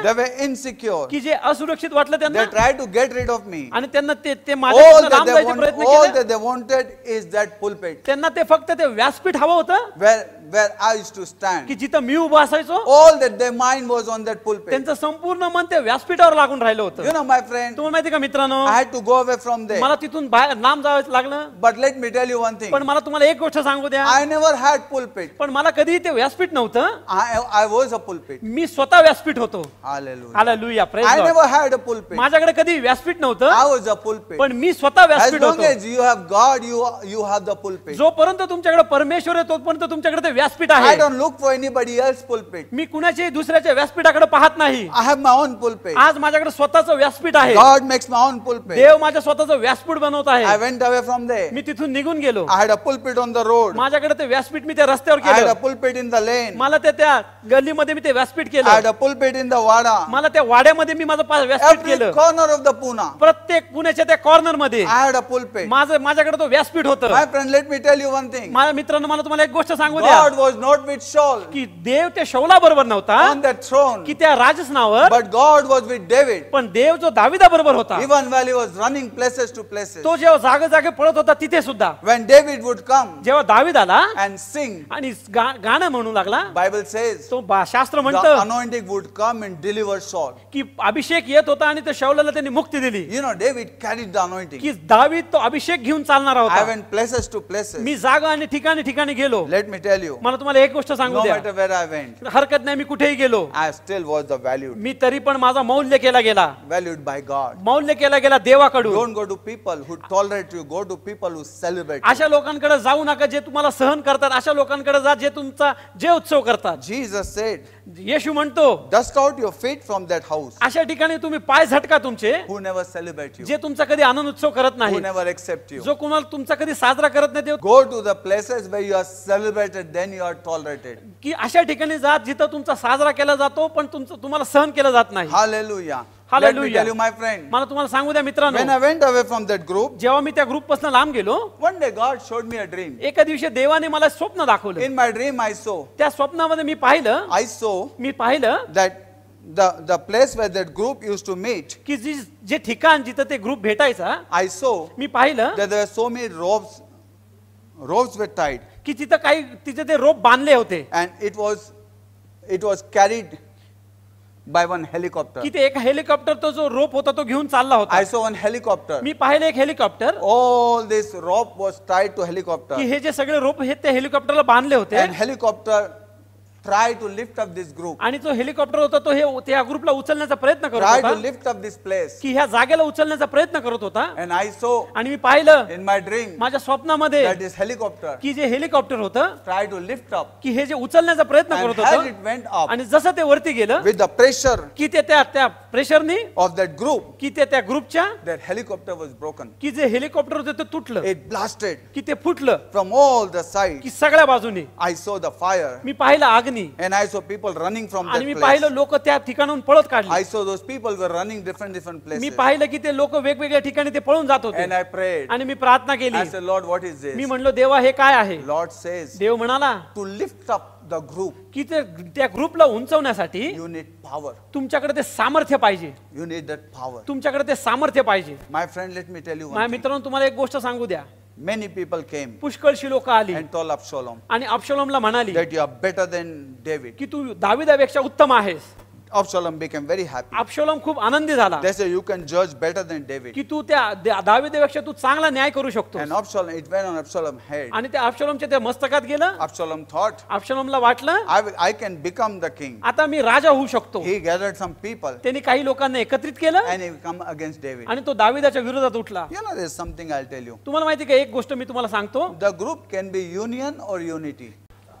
इनसिक्युअर की जे असुरक्षित वाटलं त्यांना try to get rid of me आणि त्यांना ते ते इज दॅट त्यांना ते फक्त ते व्यासपीठ हवं होतं where I used to की जिथं मी उभा असायचो all that they mind was on that pull त्यांचं संपूर्ण मन त्या व्यासपीठावर लागून राहिलं होतं यु नो माय फ्रेंड तुम्हाला माहिती का मित्रांनो I had to go away from they मला तिथून बाहेर लांब जावं लागलं but let me tell you one thing पण मला तुम्हाला एक गोष्ट सांगू द्या आय नेव्हर हॅड पुल पण मला कधीही ते व्यासपीठ नव्हतं आय वॉज अ पुल मी स्वतः व्यासपीठ होतो आलेलो आलेलो या प्रेस I never had a pull माझ्याकडे कधी व्यासपीठ नव्हतं आय वॉज अ पुल पण मी स्वतः व्यासपीठ होतो you have God you you have the pull जोपर्यंत तुमच्याकडे परमेश्वर आहे तोपर्यंत तुमच्याकडे ते व्यासपीठ आहे I don't look for anybody else pulpit मी कुणाच्याही दुसऱ्याच्या व्यासपीठाकडे पाहत नाही I have my own pulpit आज माझ्याकडे स्वतःचं व्यासपीठ आहे God makes my own pulpit देव माझ्या स्वतःचं व्यासपीठ बनवत आहे I went away from there मी तिथून निघून गेलो I had a pulpit on the road माझ्याकडे ते व्यासपीठ मी त्या रस्त्यावर केलं I had a pulpit in the lane मला ते त्या गल्लीमध्ये मी ते व्यासपीठ केलं I had a pulpit in the wada मला त्या वाड्यामध्ये मी माझं व्यासपीठ केलं कॉर्नर ऑफ द पुणा प्रत्येक पुण्याच्या त्या कॉर्नर मध्ये आय हॅड अ पुलपेट माझं माझ्याकडे तो व्यासपीठ होतं my friend let me tell you one thing माझ्या मित्रांनो मला तुम्हाला एक गोष्ट सांगू द्या ॉज नॉट विथ शॉल देव त्या शौला बरोबर नव्हता राजस but God was with David पण देव जो दाविदा बरोबर होता even valley was running places to place तो जेव्हा जागा जागे पळत होता तिथे सुद्धा डेव्हिड वुड कम जेव्हा दाविद आला अँड सिंग आणि गाणं म्हणू लागला बायबल सेज तो शास्त्र म्हणतो would come and deliver Saul की अभिषेक येत होता आणि शौलाला त्यांनी मुक्ती दिली you know David the key दावीद तो अभिषेक घेऊन चालणार होता टू मी जागा आणि ठिकाणी ठिकाणी गेलो लेट मी टेल यू मला तुम्हाला एक गोष्ट सांगू दे हरकत नाही मी कुठेही गेलो I still was the value मी तरी पण माझा मौल्य केला गेला व्हॅल्यूड बाय गॉड मौल्य केला गेला देवाकडून don't go to people who tolerate you go to people who celebrate अशा लोकांकडे जाऊ नका जे तुम्हाला सहन करतात अशा लोकांकडे जा जे तुमचा जे उत्सव करतात जीसस सेड येशू म्हणतो dust out your feet from that house अशा ठिकाणी तुम्ही पाय झटका तुमचे हु नेव्हर सेलिब्रेट यू जे तुमचा कधी आनंद उत्सव करत नाही हु नेव्हर एक्सेप्ट यू जो कोणाला तुमचा कधी साजरा करत नाही go to the places where you are celebrated then you are tolerated की अशा ठिकाणी जात जिथं तुमचा साजरा केला जातो पण तुमचं तुम्हाला सहन केलं जात नाही हालेलुया Hallelujah. my friend. मला तुम्हाला सांगू द्या मित्रांनो. I went away from that group, जेव्हा मी त्या ग्रुप पासून लांब गेलो, one day God showed me a dream. एका दिवशी देवाने मला स्वप्न दाखवलं. In my dream I saw. त्या स्वप्नामध्ये मी पाहिलं. I saw. मी पाहिलं that the the place where that group used to meet की जी जे ठिकाण जिथं ते ग्रुप भेटायचा I saw. मी पाहिलं so there were so many ropes ropes were tied. की तिथं काही तिथे ते रोप बांधले होते. And it was it was carried by one helicopter तिथे एक हेलिकॉप्टर तो जो रोप होता तो घेऊन चालला होता आय सो वन हेलिकॉप्टर मी पाहिले एक helicopter all this rope was tied to helicopter हे जे सगळे रोप हे त्या हेलिकॉप्टरला बांधले होते helicopter try to lift up this group आणि जो हेलिकॉप्टर होता तो हे त्या ग्रुपला उचलण्याचा प्रयत्न करत to lift up this place की ह्या जागेला उचलण्याचा प्रयत्न करत होता आणि मी पाहिलं in माझ्या स्वप्नामध्ये that this की जे हेलिकॉप्टर होतं ट्राय टू लिफ्ट up की हे जे उचलण्याचा प्रयत्न करत आणि जसं ते वरती गेलं विथ द प्रेशर की ते त्या त्या प्रेशरनी ऑफ दॅट ग्रुप की ते त्या ग्रुपच्या दॅट हेलिकॉप्टर was broken की जे हेलिकॉप्टर होते ते तुटलं it ब्लास्टेड की ते फुटलं फ्रॉम ऑल द साईड की सगळ्या बाजूने आय सो द फायर मी पाहिलं आग अग्नी and I saw people running from आणि मी पाहिलं लोक त्या ठिकाणून पळत काढले I saw those people were running different different place मी पाहिलं की ते लोक वेगवेगळ्या ठिकाणी ते पळून जात होते एन आय प्रे आणि मी प्रार्थना केली I Lord what is this मी म्हणलो देवा हे काय आहे लॉर्ड सेज देव म्हणाला to lift up the group की ते त्या ग्रुपला उंचवण्यासाठी यू नीड पॉवर तुमच्याकडे ते सामर्थ्य पाहिजे यू नीड दैट पॉवर तुमच्याकडे ते सामर्थ्य पाहिजे my friend let me tell you my मित्रांनो तुम्हाला एक गोष्ट सांगू द्या मेनी पीपल केम पुष्कळशी पुष्कळ शिलो का आली आणि ला म्हणाली बेटर देन देव्हिड की तू दहावीदा पेक्षा उत्तम आहेस Absalom became very happy. अबशोलम खूप आनंदी झाला They say you can judge better than David. की तू त्या दा- दाविदेपेक्षा तू चांगला न्याय करू शकतो And Absalom, it went on Absalom's head. आणि ते अबशोलमच्या त्या मस्तकात गेलं Absalom thought, अबशोलमला वाटलं I, I can become the king. आता मी राजा होऊ शकतो He gathered some people त्यांनी काही लोकांना एकत्रित केलं and he come against David. आणि तो दाविदाच्या विरोधात उठला You know, there's something I'll tell you. तुम्हाला माहिती आहे का एक गोष्ट मी तुम्हाला सांगतो The group can be union or unity.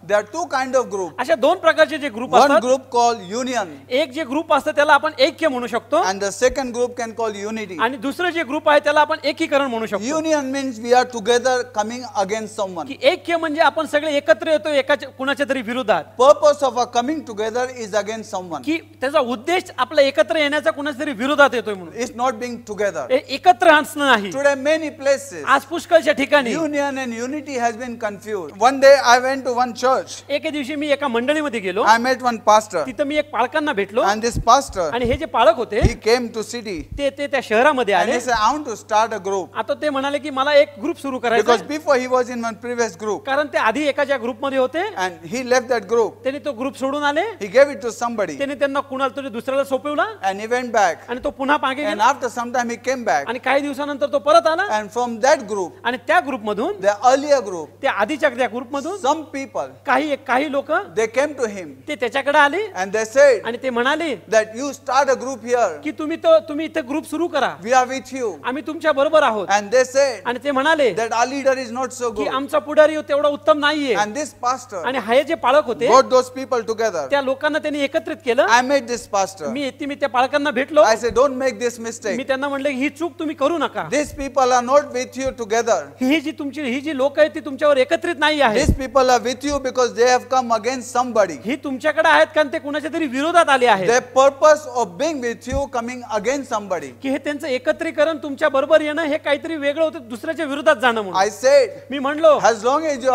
There two kind of group अशा दोन प्रकारचे जे ग्रुप असतात ग्रुप कॉल युनियन एक जे ग्रुप असतं त्याला आपण ऐक्य म्हणू शकतो and the second group can call unity आणि दुसरं जे ग्रुप आहे त्याला आपण एकीकरण म्हणू शकतो union means we are together coming against someone की ऐक्य म्हणजे आपण सगळे एकत्र येतो एका कुणाच्या तरी विरोधात purpose of a coming together is against someone की त्याचा उद्देश आपला एकत्र येण्याचा कुणाच्या तरी विरोधात येतोय म्हणून इज नॉट बिंग टुगेदर एकत्र असणं नाही टुडे मेनी प्लेसेस आज पुष्कळच्या ठिकाणी union and unity has been confused. One day I went to church एके दिवशी मी एका मंडळीमध्ये गेलो आय मेट वन पास्टर तिथं मी एक पालकांना भेटलो अँड दिस पास्टर आणि हे जे पालक होते ही केम टू सिटी ते ते त्या शहरामध्ये आले I want to start a group आता ते म्हणाले की मला एक ग्रुप सुरू करायचा because before he was in one previous group कारण ते आधी एकाच्या ग्रुप मध्ये होते and he left that group त्यांनी तो ग्रुप सोडून आले he gave it to somebody त्यांनी त्यांना कुणाला तरी दुसऱ्याला सोपवला अँड ही वेंट बॅक आणि तो पुन्हा पागे गेला after some time he came back आणि काही दिवसानंतर तो परत आला अँड फ्रॉम दॅट ग्रुप आणि त्या ग्रुप मधून द अर्लियर ग्रुप त्या आधीच्या त्या ग्रुप मधून सम पीपल काही काही लोक दे केम टू हिम ते त्याच्याकडे आले दे सेड आणि ते म्हणाले that you start a group here की तुम्ही ग्रुप सुरू बरोबर आहोत अँड दे सेड आणि ते म्हणाले की लीडर इज नॉट सो आमचा पुढारी हो, तेवढा उत्तम नाहीये अँड दिस पास्टर आणि हे जे पाळक होते गॉट दोस पीपल टुगेदर त्या लोकांना त्यांनी एकत्रित केलं आय मेट दिस पास्टर मी मी त्या पाळकांना भेटलो say don't make this mistake मी त्यांना म्हटलं ही चूक तुम्ही करू नका this people are not with you together ही जी तुमची ही जी लोक आहे ती तुमच्यावर एकत्रित नाही आहे this people are with you he because come तुमच्याकडे आहेत कारण ते कुणाच्या तरी विरोधात आले आहेत of being with you coming against somebody की हे त्यांचं एकत्रीकरण तुमच्या बरोबर येणं हे काहीतरी वेगळं होतं दुसऱ्याच्या विरोधात जाणं म्हणून आय सेड मी म्हणलो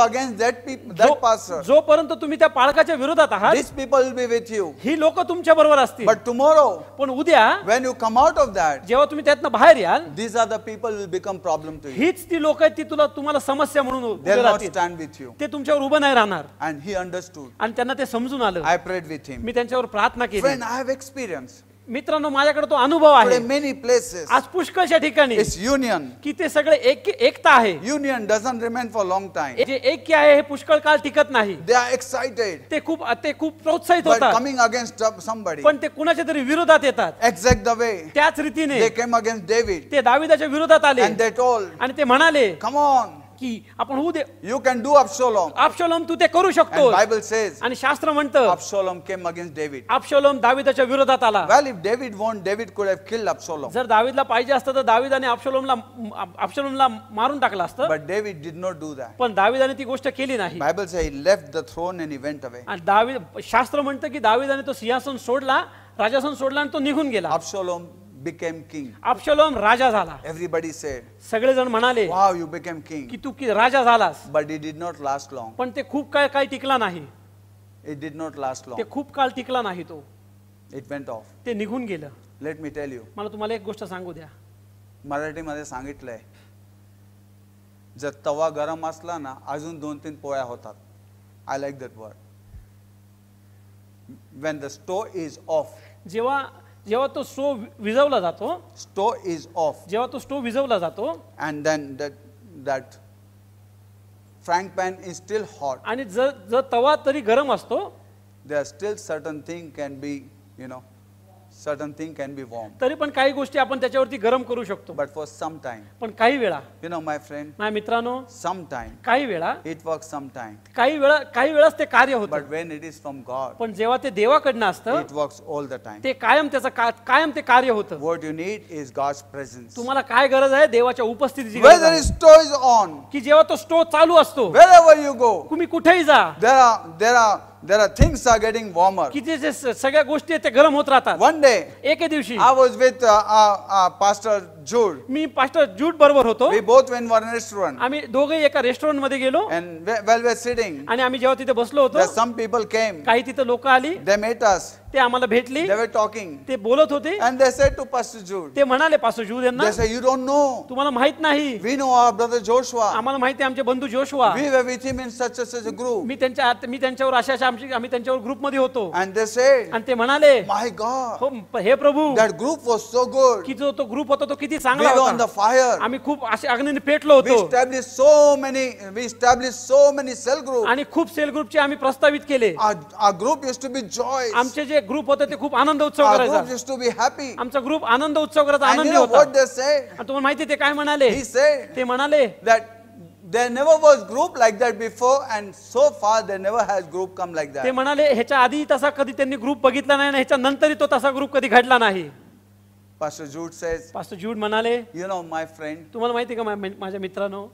अगेन्स्ट पीपल जो जोपर्यंत तुम्ही त्या पाळकाच्या विरोधात आहात this people will be with you ही तुमच्या बरोबर असतील बट टुमोरो पण उद्या when you come out of that जेव्हा तुम्ही त्यातून बाहेर याल this are the people will become problem to हीच ती तुला लोक आहेत ती तुम्हाला समस्या म्हणून ते तुमच्यावर उभं नाही राहणार करणार and he understood. आणि त्यांना ते समजून आलं I prayed with him. मी त्यांच्यावर प्रार्थना केली Friend, I have experience मित्रांनो माझ्याकडे तो अनुभव आहे मेनी many आज पुष्कळशा ठिकाणी युनियन union. की ते सगळे एक एकता आहे union doesn't remain for long time. जे एक आहे हे पुष्कळ काळ टिकत नाही They are excited, ते खूप ते खूप प्रोत्साहित होतात coming अगेन्स्ट somebody. पण ते कुणाच्या तरी विरोधात येतात एक्झॅक्ट द वे त्याच रीतीने दे केम अगेन्स्ट डेव्हिड ते दाविदाच्या विरोधात आले and they आणि ते म्हणाले, कम ऑन की आपण होऊ दे you can do Absalom Absalom तू ते करू शकतो बायबल सेज आणि शास्त्र म्हणतं अफशोलम केम अगेन्स्ट डेव्हिड अपशोलोम दाविदाच्या विरोधात आला well if David want David could have killed Absalom जर दाविदला पाहिजे असतं तर दाविदाने अफशोलमला अफशोलमला मारून टाकलं असतं but David did not do that पण दाविदाने ती गोष्ट केली नाही Bible say he left the throne and went away आणि दाविद शास्त्र म्हणतं की दाविदाने तो सिंहासन सोडला राजासन सोडला आणि तो निघून गेला अपशोलोम became king. अब्शालोम राजा झाला. से सगळे जण म्हणाले. Wow, यू बिकेम किंग की तू की राजा झालास. But it did not last long. पण ते खूप काळ काय टिकला नाही. It did not last long. ते खूप काळ टिकला नाही तो. इट वेंट ऑफ ते निघून गेलं. लेट मी टेल यू मला तुम्हाला एक गोष्ट सांगू द्या. मराठीमध्ये सांगितलंय जर तवा गरम असला ना अजून दोन तीन पोळ्या होतात I like that word when the stove is off जेव्हा जेव्हा तो स्टोव विझवला जातो स्टोव इज ऑफ जेव्हा तो स्टोव विझवला जातो and then that that frank pan is still hot आणि जर जर तवा तरी गरम असतो they are still certain thing can be you know certain thing can be warm तरी पण काही गोष्टी आपण त्याच्यावरती गरम करू शकतो बट फॉर सम टाइम पण काही वेळा you know my friend my मित्रांनो सम टाइम काही वेळा इट वर्क सम टाइम काही वेळा काही वेळाच ते कार्य होतं but when it is from God पण जेव्हा ते देवाकडनं असतं it work all the time ते कायम त्याचा कायम ते कार्य होतं what you need is God's presence तुम्हाला काय गरज आहे देवाच्या उपस्थितीची इज स्टो इज ऑन की जेव्हा तो स्टो चालू असतो व्हेरेवर यू गो तुम्ही कुठेही जा there are there are There are things are getting warmer. One day, एके I was with uh, uh, uh Pastor Jude. Me pastor Jude बरोबर होतो. We both went for a restaurant. I mean, एका रेस्टॉरंट मध्ये गेलो. And while we were sitting, आणि आम्ही जेव्हा तिथे बसलो होतो, there some people came. काही तिथे They met us. ते आम्हाला भेटली टॉकिंग ते बोलत होते ते म्हणाले पास जूर यांना यू डोंट नो तुम्हाला माहित नाही we know our brother Joshua आम्हाला माहिती आहे आमचे बंधू जोशवा we were with him in such group मी त्यांच्या मी त्यांच्यावर अशा आम्ही त्यांच्यावर ग्रुप मध्ये होतो आणि ते म्हणाले माय गॉ हो, हे प्रभू that group was so good की जो तो ग्रुप होता तो किती चांगला ऑन द फायर आम्ही खूप असे अग्नीने पेटलो होतो establish so many we establish so many cell group आणि खूप सेल ग्रुपचे आम्ही प्रस्तावित केले आ group used to be joy आमचे जे ग्रुप होता ते खूप आनंद उत्सव Our group करायचा आमचा ग्रुप आनंद उत्सव करायचा आनंदी होता what तुम्हाला माहिती ते काय म्हणाले He said ते म्हणाले they never was group group that before and so far they never has group group come like ते म्हणाले ह्याच्या आधी तसा कधी त्यांनी ग्रुप बघितला नाही आणि ह्याच्या नंतर तो तसा ग्रुप कधी घडला नाही Pastor Jude says, pastor Jude म्हणाले यु know माय फ्रेंड तुम्हाला माहिती आहे का माझ्या मित्रांनो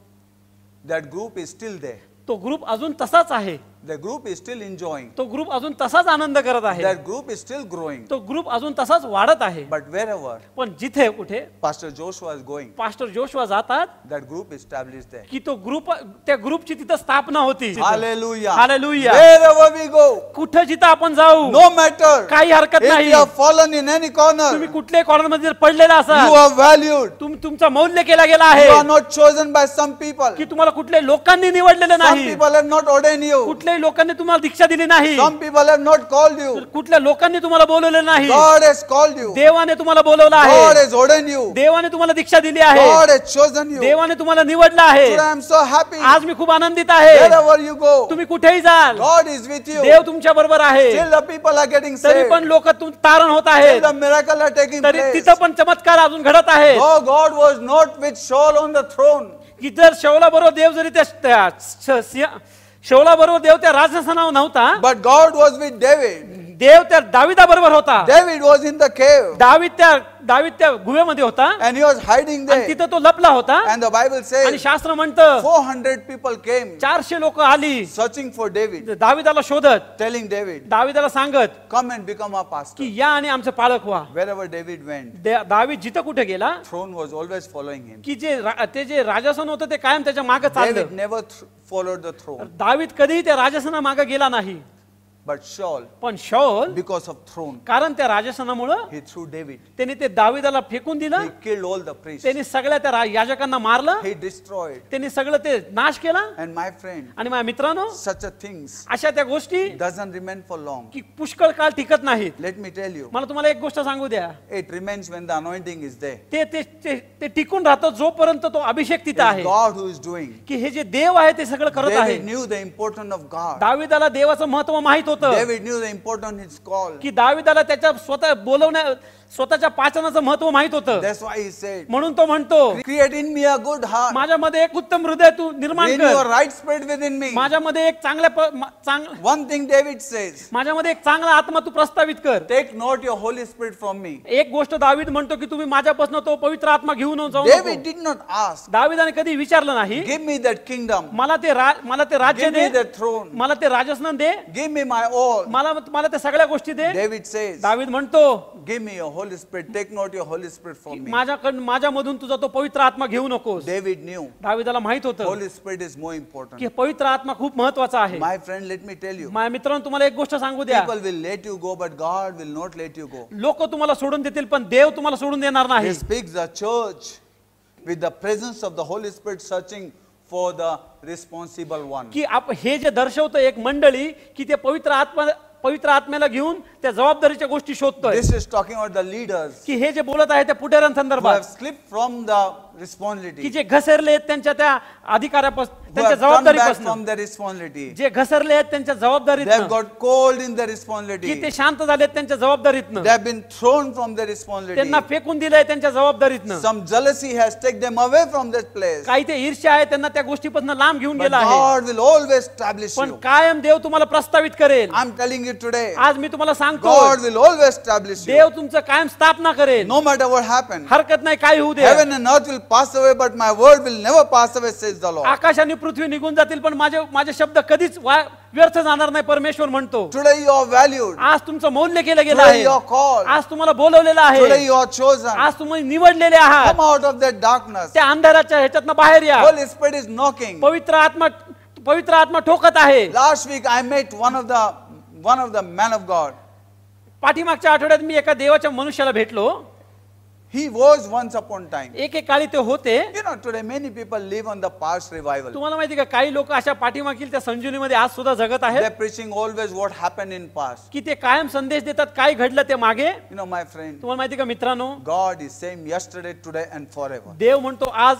that group is still there. तो ग्रुप अजून तसाच आहे The group is still enjoying. तो ग्रुप अजून तसाच आनंद करत आहे That group is still growing. तो ग्रुप अजून तसाच वाढत आहे But wherever पण जिथे कुठे Pastor Joshua is going, pastor Joshua जातात that group is established there. की तो ग्रुप त्या ग्रुपची तिथं स्थापना होती Hallelujah. Hallelujah. Wherever we go, कुठे जिथं आपण जाऊ no matter काही हरकत if नाही you have fallen in any corner, तुम्ही कुठल्या कुठल्याही मध्ये जर पडलेला असाल are valued. तुम तुमचा मौल्य केला गेला You are आहे not chosen by some people. की तुम्हाला कुठल्या लोकांनी निवडलेलं Some नाही people have not ordained you. कुठले कुठल्याही लोकांनी तुम्हाला दीक्षा दिली नाही कुठल्या लोकांनी तुम्हाला बोलवलं नाही देवाने तुम्हाला बोलवलं आहे देवाने तुम्हाला दीक्षा दिली आहे देवाने तुम्हाला निवडलं आहे आज मी खूप आनंदित आहे तुम्ही कुठेही जाल God is with देव तुमच्या बरोबर आहे तरी पण लोक तारण होत आहे तरी तिथं पण चमत्कार अजून घडत आहे God God was not with Saul on the की जर शेवला बरोबर देव जरी त्या- ಶೌಲ ಬರುವ ದೇವತೆ ರಾಕ್ಷಸನವ ನವ್ತಾ but God was with David देव त्या दाविदा बरोबर होता डेव्हिड वॉज इन द दावी त्या दावी त्या गुहेमध्ये होता and he was hiding there तिथे तो लपला होता अँड द बायबल से शास्त्र म्हणत फोर हंड्रेड पीपल केम चारशे लोक आली सर्चिंग फॉर डेव्हिड दाविदाला शोधत टेलिंग डेव्हिड दाविदाला सांगत come and become a pass की या आणि आमचं पालक व्हा वेर एव्हर डेव्हिड वेंट दावी जिथं कुठे गेला throne was always following him की जे ते जे राजासन होतं ते कायम त्याच्या मागे चालले नेव्हर फॉलोड द थ्रोन दावीत कधीही त्या राजासना मागे गेला नाही बट शॉल पण शॉल बिकॉज ऑफ थ्रोन कारण त्या राजस्थानामुळे हे थ्रू डेव्हिड त्याने ते दाविदाला फेकून दिलं किल्ड ऑल द प्रिस्ट त्यांनी सगळ्या त्या याजकांना मारलं हे डिस्ट्रॉयड त्यांनी सगळं ते नाश केला अँड माय फ्रेंड आणि माझ्या मित्रांनो सच अ थिंग्स अशा त्या गोष्टी डझन रिमेन फॉर लॉंग की पुष्कळ काळ टिकत नाहीत लेट मी टेल यू मला तुम्हाला एक गोष्ट सांगू द्या it remains when the anointing is there ते ते ते टिकून राहतं जोपर्यंत तो अभिषेक तिथे आहे गॉड हु इज डूइंग की हे जे देव आहे ते सगळं करत आहे knew the importance of God दाविदाला देवाचं महत्व माहित होतं होतं की दाविदाला त्याच्या स्वतः बोलवण्या स्वतःच्या पाचनाचं महत्व माहित होतं म्हणून तो म्हणतो create in me a good heart माझ्यामध्ये एक उत्तम हृदय तू निर्माण कर right spirit within me माझ्यामध्ये एक चांगल्या वन थिंग डेव्हिड सेज माझ्यामध्ये एक चांगला आत्मा तू प्रस्तावित कर take not your Holy Spirit from me एक गोष्ट दावीद म्हणतो की तुम्ही माझ्यापासून तो पवित्र आत्मा घेऊन जाऊ डेव्हिड डिड नॉट आस्क दाविदाने कधी विचारलं नाही गिव मी दॅट किंगडम मला ते मला ते राज्य दे मला ते राजस्थान दे गिव मी माय मला मला सगळ्या गोष्टी दे त्या डाविद म्हणतो game me Holy Spirit take not your माझ्याकडून माझ्या मधून तुझा तो पवित्र आत्मा घेऊ नको डेव्हिड न्यू दाविदाला माहित होली स्पिरिट इज मोर की पवित्र आत्मा खूप महत्वाचा आहे my friend let me tell you मित्रांनो तुम्हाला एक गोष्ट सांगू द्या people will let you go but God will not let you go लोक तुम्हाला सोडून देतील पण देव तुम्हाला सोडून देणार नाही speaks the church with the the of Holy Spirit searching for the responsible one की आप हे जे दर्शवतं एक मंडळी की ते पवित्र आत्मा पवित्र आत्म्याला घेऊन त्या जबाबदारीच्या गोष्टी शोधतोय this is talking about the leaders की हे जे बोलत आहे ते पुढेरांसंदर्भात स्लिप फ्रॉम द रिस्पॉन्सिबिलिटी जे घसरले आहेत त्यांच्या त्या अधिकारापासून त्यांच्या जबाबदारीपासून द रिस्पॉन्सिबिलिटी जे घसरले आहेत त्यांच्या जबाबदारीत they cold in the responsibility शांत झाले त्यांच्या जबाबदारीतून बीन द रिस्पॉन्सिबिलिटी त्यांना फेकून दिलंय त्यांच्या जबाबदारीतन some jealousy has take them away from this place काही ते ईर्ष्या आहे त्यांना त्या गोष्टीपासून लांब घेऊन गेला आहे गॉड विल ऑलवेज स्टॅब्लिश पण कायम देव तुम्हाला प्रस्तावित करेल I am telling you today आज मी तुम्हाला सांगतो गॉड विल ऑलवेज स्टॅब्लिश देव तुमचं कायम स्थापना करेल नो मॅटर व्हॉट हॅपन हरकत नाही काय होऊ दे heaven and pass away, but my word will never pass away, says the Lord. आकाश पृथ्वी निघून जातील पण माझे माझे शब्द कधीच व्यर्थ जाणार नाही परमेश्वर म्हणतो Today you are valued. आज तुमचं मौल्य केलं गेलं Today you are called. आज तुम्हाला बोलवलेलं Today you are chosen. आज तुम्ही निवडलेले आहात Come out of that darkness. त्या अंधाराच्या ह्याच्यातनं बाहेर या Holy Spirit is knocking. पवित्र आत्मा पवित्र आत्मा ठोकत आहे Last week I met one of the one of the men of God. पाठीमागच्या आठवड्यात मी एका देवाच्या मनुष्याला भेटलो He was once upon time. एकेकाळी ते होते You know, today many people live on the past revival. तुम्हाला माहिती का काही लोक अशा पाठीमागील त्या संजीवनीमध्ये आज सुद्धा जगत They're आहेत preaching always what happened in past. की ते कायम संदेश देतात काय घडलं ते मागे You know, my friend, तुम्हाला माहिती का मित्रांनो God is same yesterday, today, and forever. देव म्हणतो आज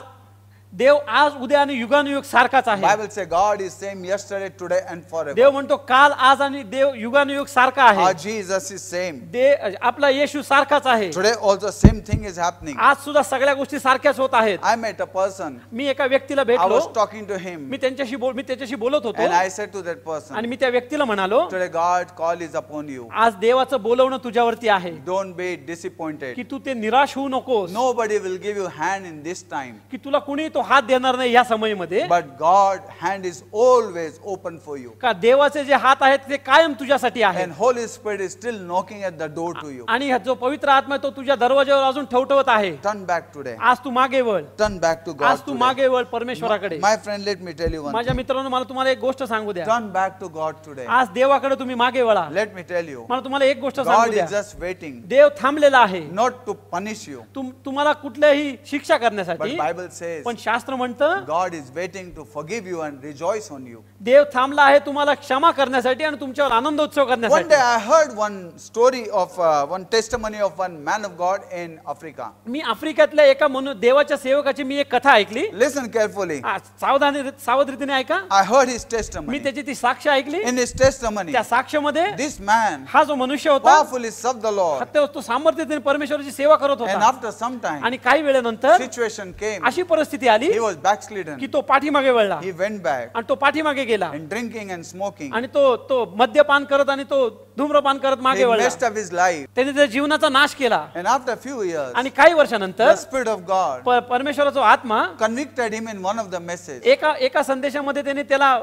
देव आज उद्या आणि युगानुयुग सारखाच आहे Bible say God is same yesterday today and forever देव म्हणतो काल आज आणि देव युगानुयुग सारखा आहे आज जीसस इज सेम दे आपला येशू सारखाच आहे today also same thing is happening आज सुद्धा सगळ्या गोष्टी सारख्याच होत आहेत आय मेट अ पर्सन मी एका व्यक्तीला भेटलो आय वाज टॉकिंग टू हिम मी त्यांच्याशी बोल मी त्याच्याशी बोलत होतो and I said to that person आणि मी त्या व्यक्तीला म्हणालो today God call is upon you आज देवाचं बोलवणं तुझ्यावरती आहे डोंट बी डिसअपॉइंटेड की तू ते निराश होऊ नको nobody will give you hand in this time की तुला कोणी तो हात देणार नाही या समयमध्ये but God hand is always open for you का देवाचे जे हात आहेत ते कायम तुझ्यासाठी आहे and Holy Spirit is still knocking at the door to you आणि जो पवित्र आत्मा तो तुझ्या दरवाजावर अजून ठेवठवत आहे टर्न बॅक टू टुडे आज तू मागे वळ टर्न बॅक टू गॉड आज तू मागे वळ परमेश्वराकडे my friend let me tell you माझ्या मित्रांनो मला तुम्हाला एक गोष्ट सांगू द्या turn back to God today आज देवाकडे तुम्ही मागे वळा लेट मी टेल यू मला तुम्हाला एक गोष्ट सांगू द्या गॉड इज जस्ट वेटिंग देव थांबलेला आहे नॉट टू पनिश यू तुम्हाला कुठल्याही शिक्षा करण्यासाठी बायबल सेज शास्त्र म्हणतं God is waiting to forgive you and rejoice on you देव थांबला आहे तुम्हाला क्षमा करण्यासाठी आणि तुमच्यावर आनंद उत्सव करण्यासाठी I heard one story of one testimony of one man of God in Africa मी आफ्रिकातल्या एका मनु देवाच्या सेवकाची मी एक कथा ऐकली लिसन केअरफुली सावधान सावधानी सावध रीतीने ऐका हर्ड heard टेस्ट मी त्याची ती साक्ष ऐकली इन टेस्ट मनी त्या साक्षमध्ये दिस हा जो मनुष्य होता फुली सब तो- परमेश्वराची सेवा करत होता आफ्टर आणि काही वेळेनंतर सिच्युएशन के अशी परिस्थिती झाली he की तो पाठीमागे वळला he went back आणि तो पाठीमागे गेला and drinking and smoking आणि तो तो मद्यपान करत आणि तो धूम्रपान करत मागे वळला his life त्याने त्या जीवनाचा नाश केला and after few आणि काही वर्षानंतर स्पीड ऑफ of god परमेश्वराचा आत्मा convicted him in one of the message एका एका संदेशामध्ये त्याने त्याला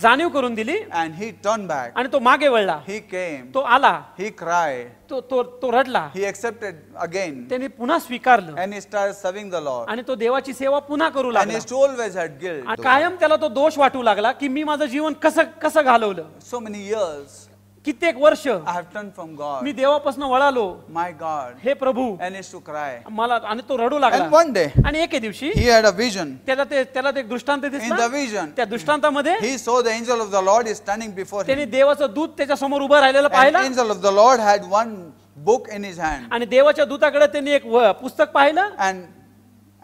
जाणीव करून दिली अँड ही टर्न बॅक आणि तो मागे वळला ही केम तो आला ही क्राय तो तो तो रडला ही एक्सेप्टेड अगेन त्याने पुन्हा स्वीकारलं and he start serving the Lord आणि तो देवाची सेवा पुन्हा करू लागला and he always had guilt कायम त्याला तो दोष वाटू लागला की मी माझं जीवन कसं कसं घालवलं सो मेनी इयर्स कित्येक वर्ष आय टर्न फ्रॉम मी देवापासून वळालो माय गॉड हे प्रभू अँड टू क्राय मला आणि तो रडू लागला वन डे आणि एके दिवशी ही हॅड अ विजन त्याला ते त्याला ते दृष्टांत दिसला इन द विजन त्या दृष्टांतामध्ये he saw the angel of the Lord is standing before त्याने देवाचं दूत त्याच्या समोर उभं राहिलेलं पाहिलं angel of the Lord had one book in his hand आणि देवाच्या दूताकडे त्यांनी एक पुस्तक पाहिलं and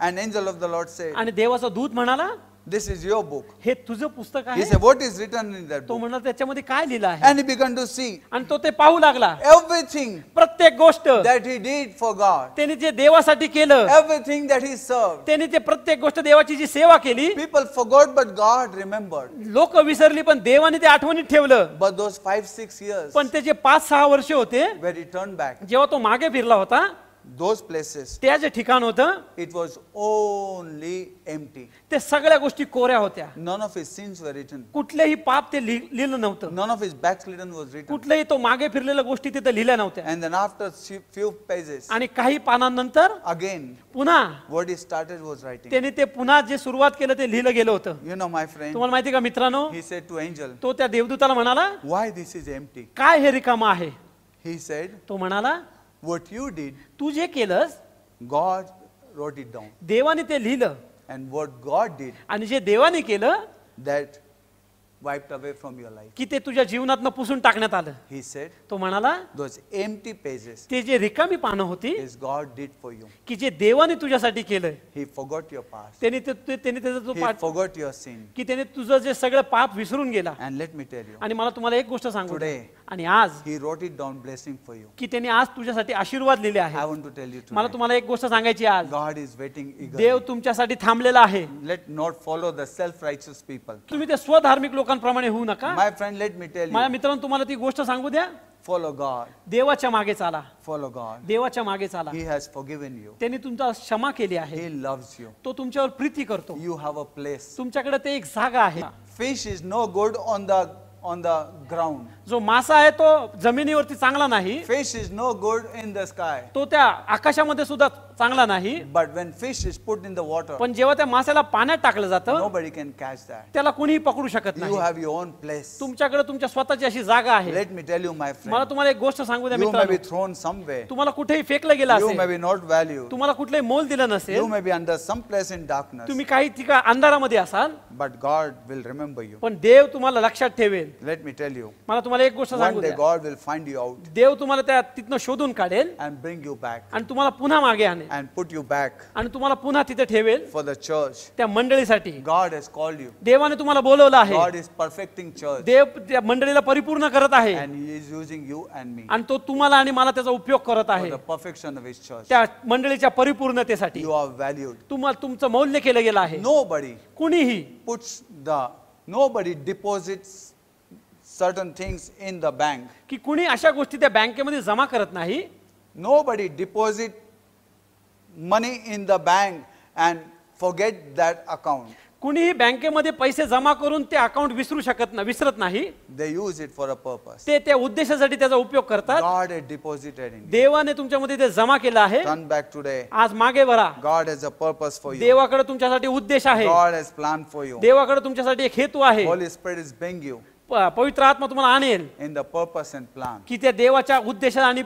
and angel of the Lord say आणि देवाचं दूत म्हणाला This is your book. हे तुझं पुस्तक He आहे said, What is written in that तो book? त्याच्यामध्ये काय लिहिलं आहे And he began to see आणि तो ते पाहू लागला everything प्रत्येक गोष्ट that he did for God, त्याने जे देवासाठी केलं everything that he served. ते प्रत्येक गोष्ट देवाची जी सेवा केली People forgot, but God remembered. विसरली पण देवाने ते आठवणीत ठेवलं But those five, six years पण होते where he turned back, जेव्हा तो मागे फिरला होता दोज प्लेसेस ते जे ठिकाण होतं इट वॉज ओनली एम्प्टी ते सगळ्या गोष्टी कोऱ्या होत्या none of his sins were written कुठलेही पाप ते लिहिलं नव्हतं none of his back written was written कुठलेही तो मागे फिरलेल्या गोष्टी तिथे लिहिल्या नव्हत्या and then after few pages आणि काही पानांनंतर अगेन पुन्हा word is started was writing त्याने ते पुन्हा जे सुरुवात केलं ते लिहिलं गेलं होतं यु नो माय फ्रेंड तुम्हाला माहिती का मित्रांनो ही सेड टू एंजल तो त्या देवदूताला म्हणाला व्हाय दिस इज एम्प्टी काय हे रिकामा आहे ही सेड तो म्हणाला what you did तू जे केलंस god wrote it down देवाने ते लिहिलं and what god did आणि जे देवाने केलं that wiped away from your life की ते तुझ्या जीवनातनं पुसून टाकण्यात आलं he said तो म्हणाला those empty pages ते जे रिकामी पानं होती is god did for you की जे देवाने तुझ्यासाठी kele he forgot your past त्याने ते ते- त्याने त्याचा जो forgot your sin की त्याने तुझं जे सगळं पाप विसरून गेला and let me tell you आणि मला तुम्हाला एक गोष्ट सांगू Today, आणि आज he wrote it down blessing for you की त्यांनी आज तुझ्यासाठी आशीर्वाद लिहिले आहे आय टू टेल यू मला तुम्हाला एक गोष्ट सांगायची आज गॉड इज वेटिंग देव तुमच्यासाठी थांबलेला आहे let not follow the self righteous people तुम्ही ते स्वधार्मिक लोकांप्रमाणे होऊ नका my friend let me tell माझ्या मित्रांनो तुम्हाला ती गोष्ट सांगू द्या फॉलो गॉड देवाच्या मागे चाला फॉलो गॉड देवाच्या मागे चाला ही हॅज फॉरगिवन यू त्यांनी तुमचा क्षमा केली आहे ही लव्स यू तो तुमच्यावर प्रीती करतो यू हॅव अ प्लेस तुमच्याकडे ते एक जागा आहे fish is no good on the on the ground जो मासा आहे तो जमिनीवरती चांगला नाही fish is no good in the sky तो त्या आकाशामध्ये सुद्धा चांगला नाही but when fish is put in the water पण जेव्हा त्या माशाला पाण्यात टाकलं जातं नोबडी कॅन कॅच दॅट त्याला कोणीही पकडू शकत नाही you have your own place तुमच्याकडे तुमच्या स्वतःची अशी जागा आहे let me tell you my friend मला तुम्हाला एक गोष्ट सांगू द्या मित्रांनो you may be thrown somewhere तुम्हाला कुठेही फेकलं गेला असेल you may be not value तुम्हाला कुठले मोल दिलं नसेल you may be under some place in darkness तुम्ही काही ठिका अंधारामध्ये असाल but God will remember you पण देव तुम्हाला लक्षात ठेवेल लेट मी टेल यू मला तुम्हाला एक गोष्ट सांगू देव तुम्हाला त्या तिथनं शोधून काढेल अँड ब्रिंग यू बॅक आणि तुम्हाला पुन्हा मागे आणेल अँड पुट यू बॅक आणि तुम्हाला पुन्हा तिथे ठेवेल फॉर द चर्च त्या मंडळीसाठी गॉड हॅज कॉल्ड यू देवाने तुम्हाला बोलवलं आहे गॉड इज परफेक्टिंग चर्च देव त्या मंडळीला परिपूर्ण करत आहे and he is using you and me आणि तो तुम्हाला आणि मला त्याचा उपयोग करत आहे परफेक्शन ऑफ हिज चर्च त्या मंडळीच्या परिपूर्णतेसाठी यू आर व्हॅल्यूड तुम्हाला तुमचं मौल्य केलं गेलं आहे नोबडी कुणीही puts the nobody deposits certain things in the bank ki kuni asha goshti te bank madhe jama karat nahi nobody deposit money in the bank and forget that account कुणी बँकेमध्ये पैसे जमा करून ते अकाउंट विसरू शकत नाही विसरत नाही they use it for a purpose ते त्या उद्देशासाठी त्याचा उपयोग करतात गॉड हे डिपॉझिट देवाने तुमच्यामध्ये ते जमा केलं आहे रन बॅक टू आज मागे बरा God has a purpose for you देवाकडे तुमच्यासाठी उद्देश आहे God has plan for you देवाकडे तुमच्यासाठी एक हेतू आहे ऑल स्पेड इज बेंग यू पवित्र आत्मा तुम्हाला आणेल in the purpose and plan की त्या देवाच्या उद्देशात आणि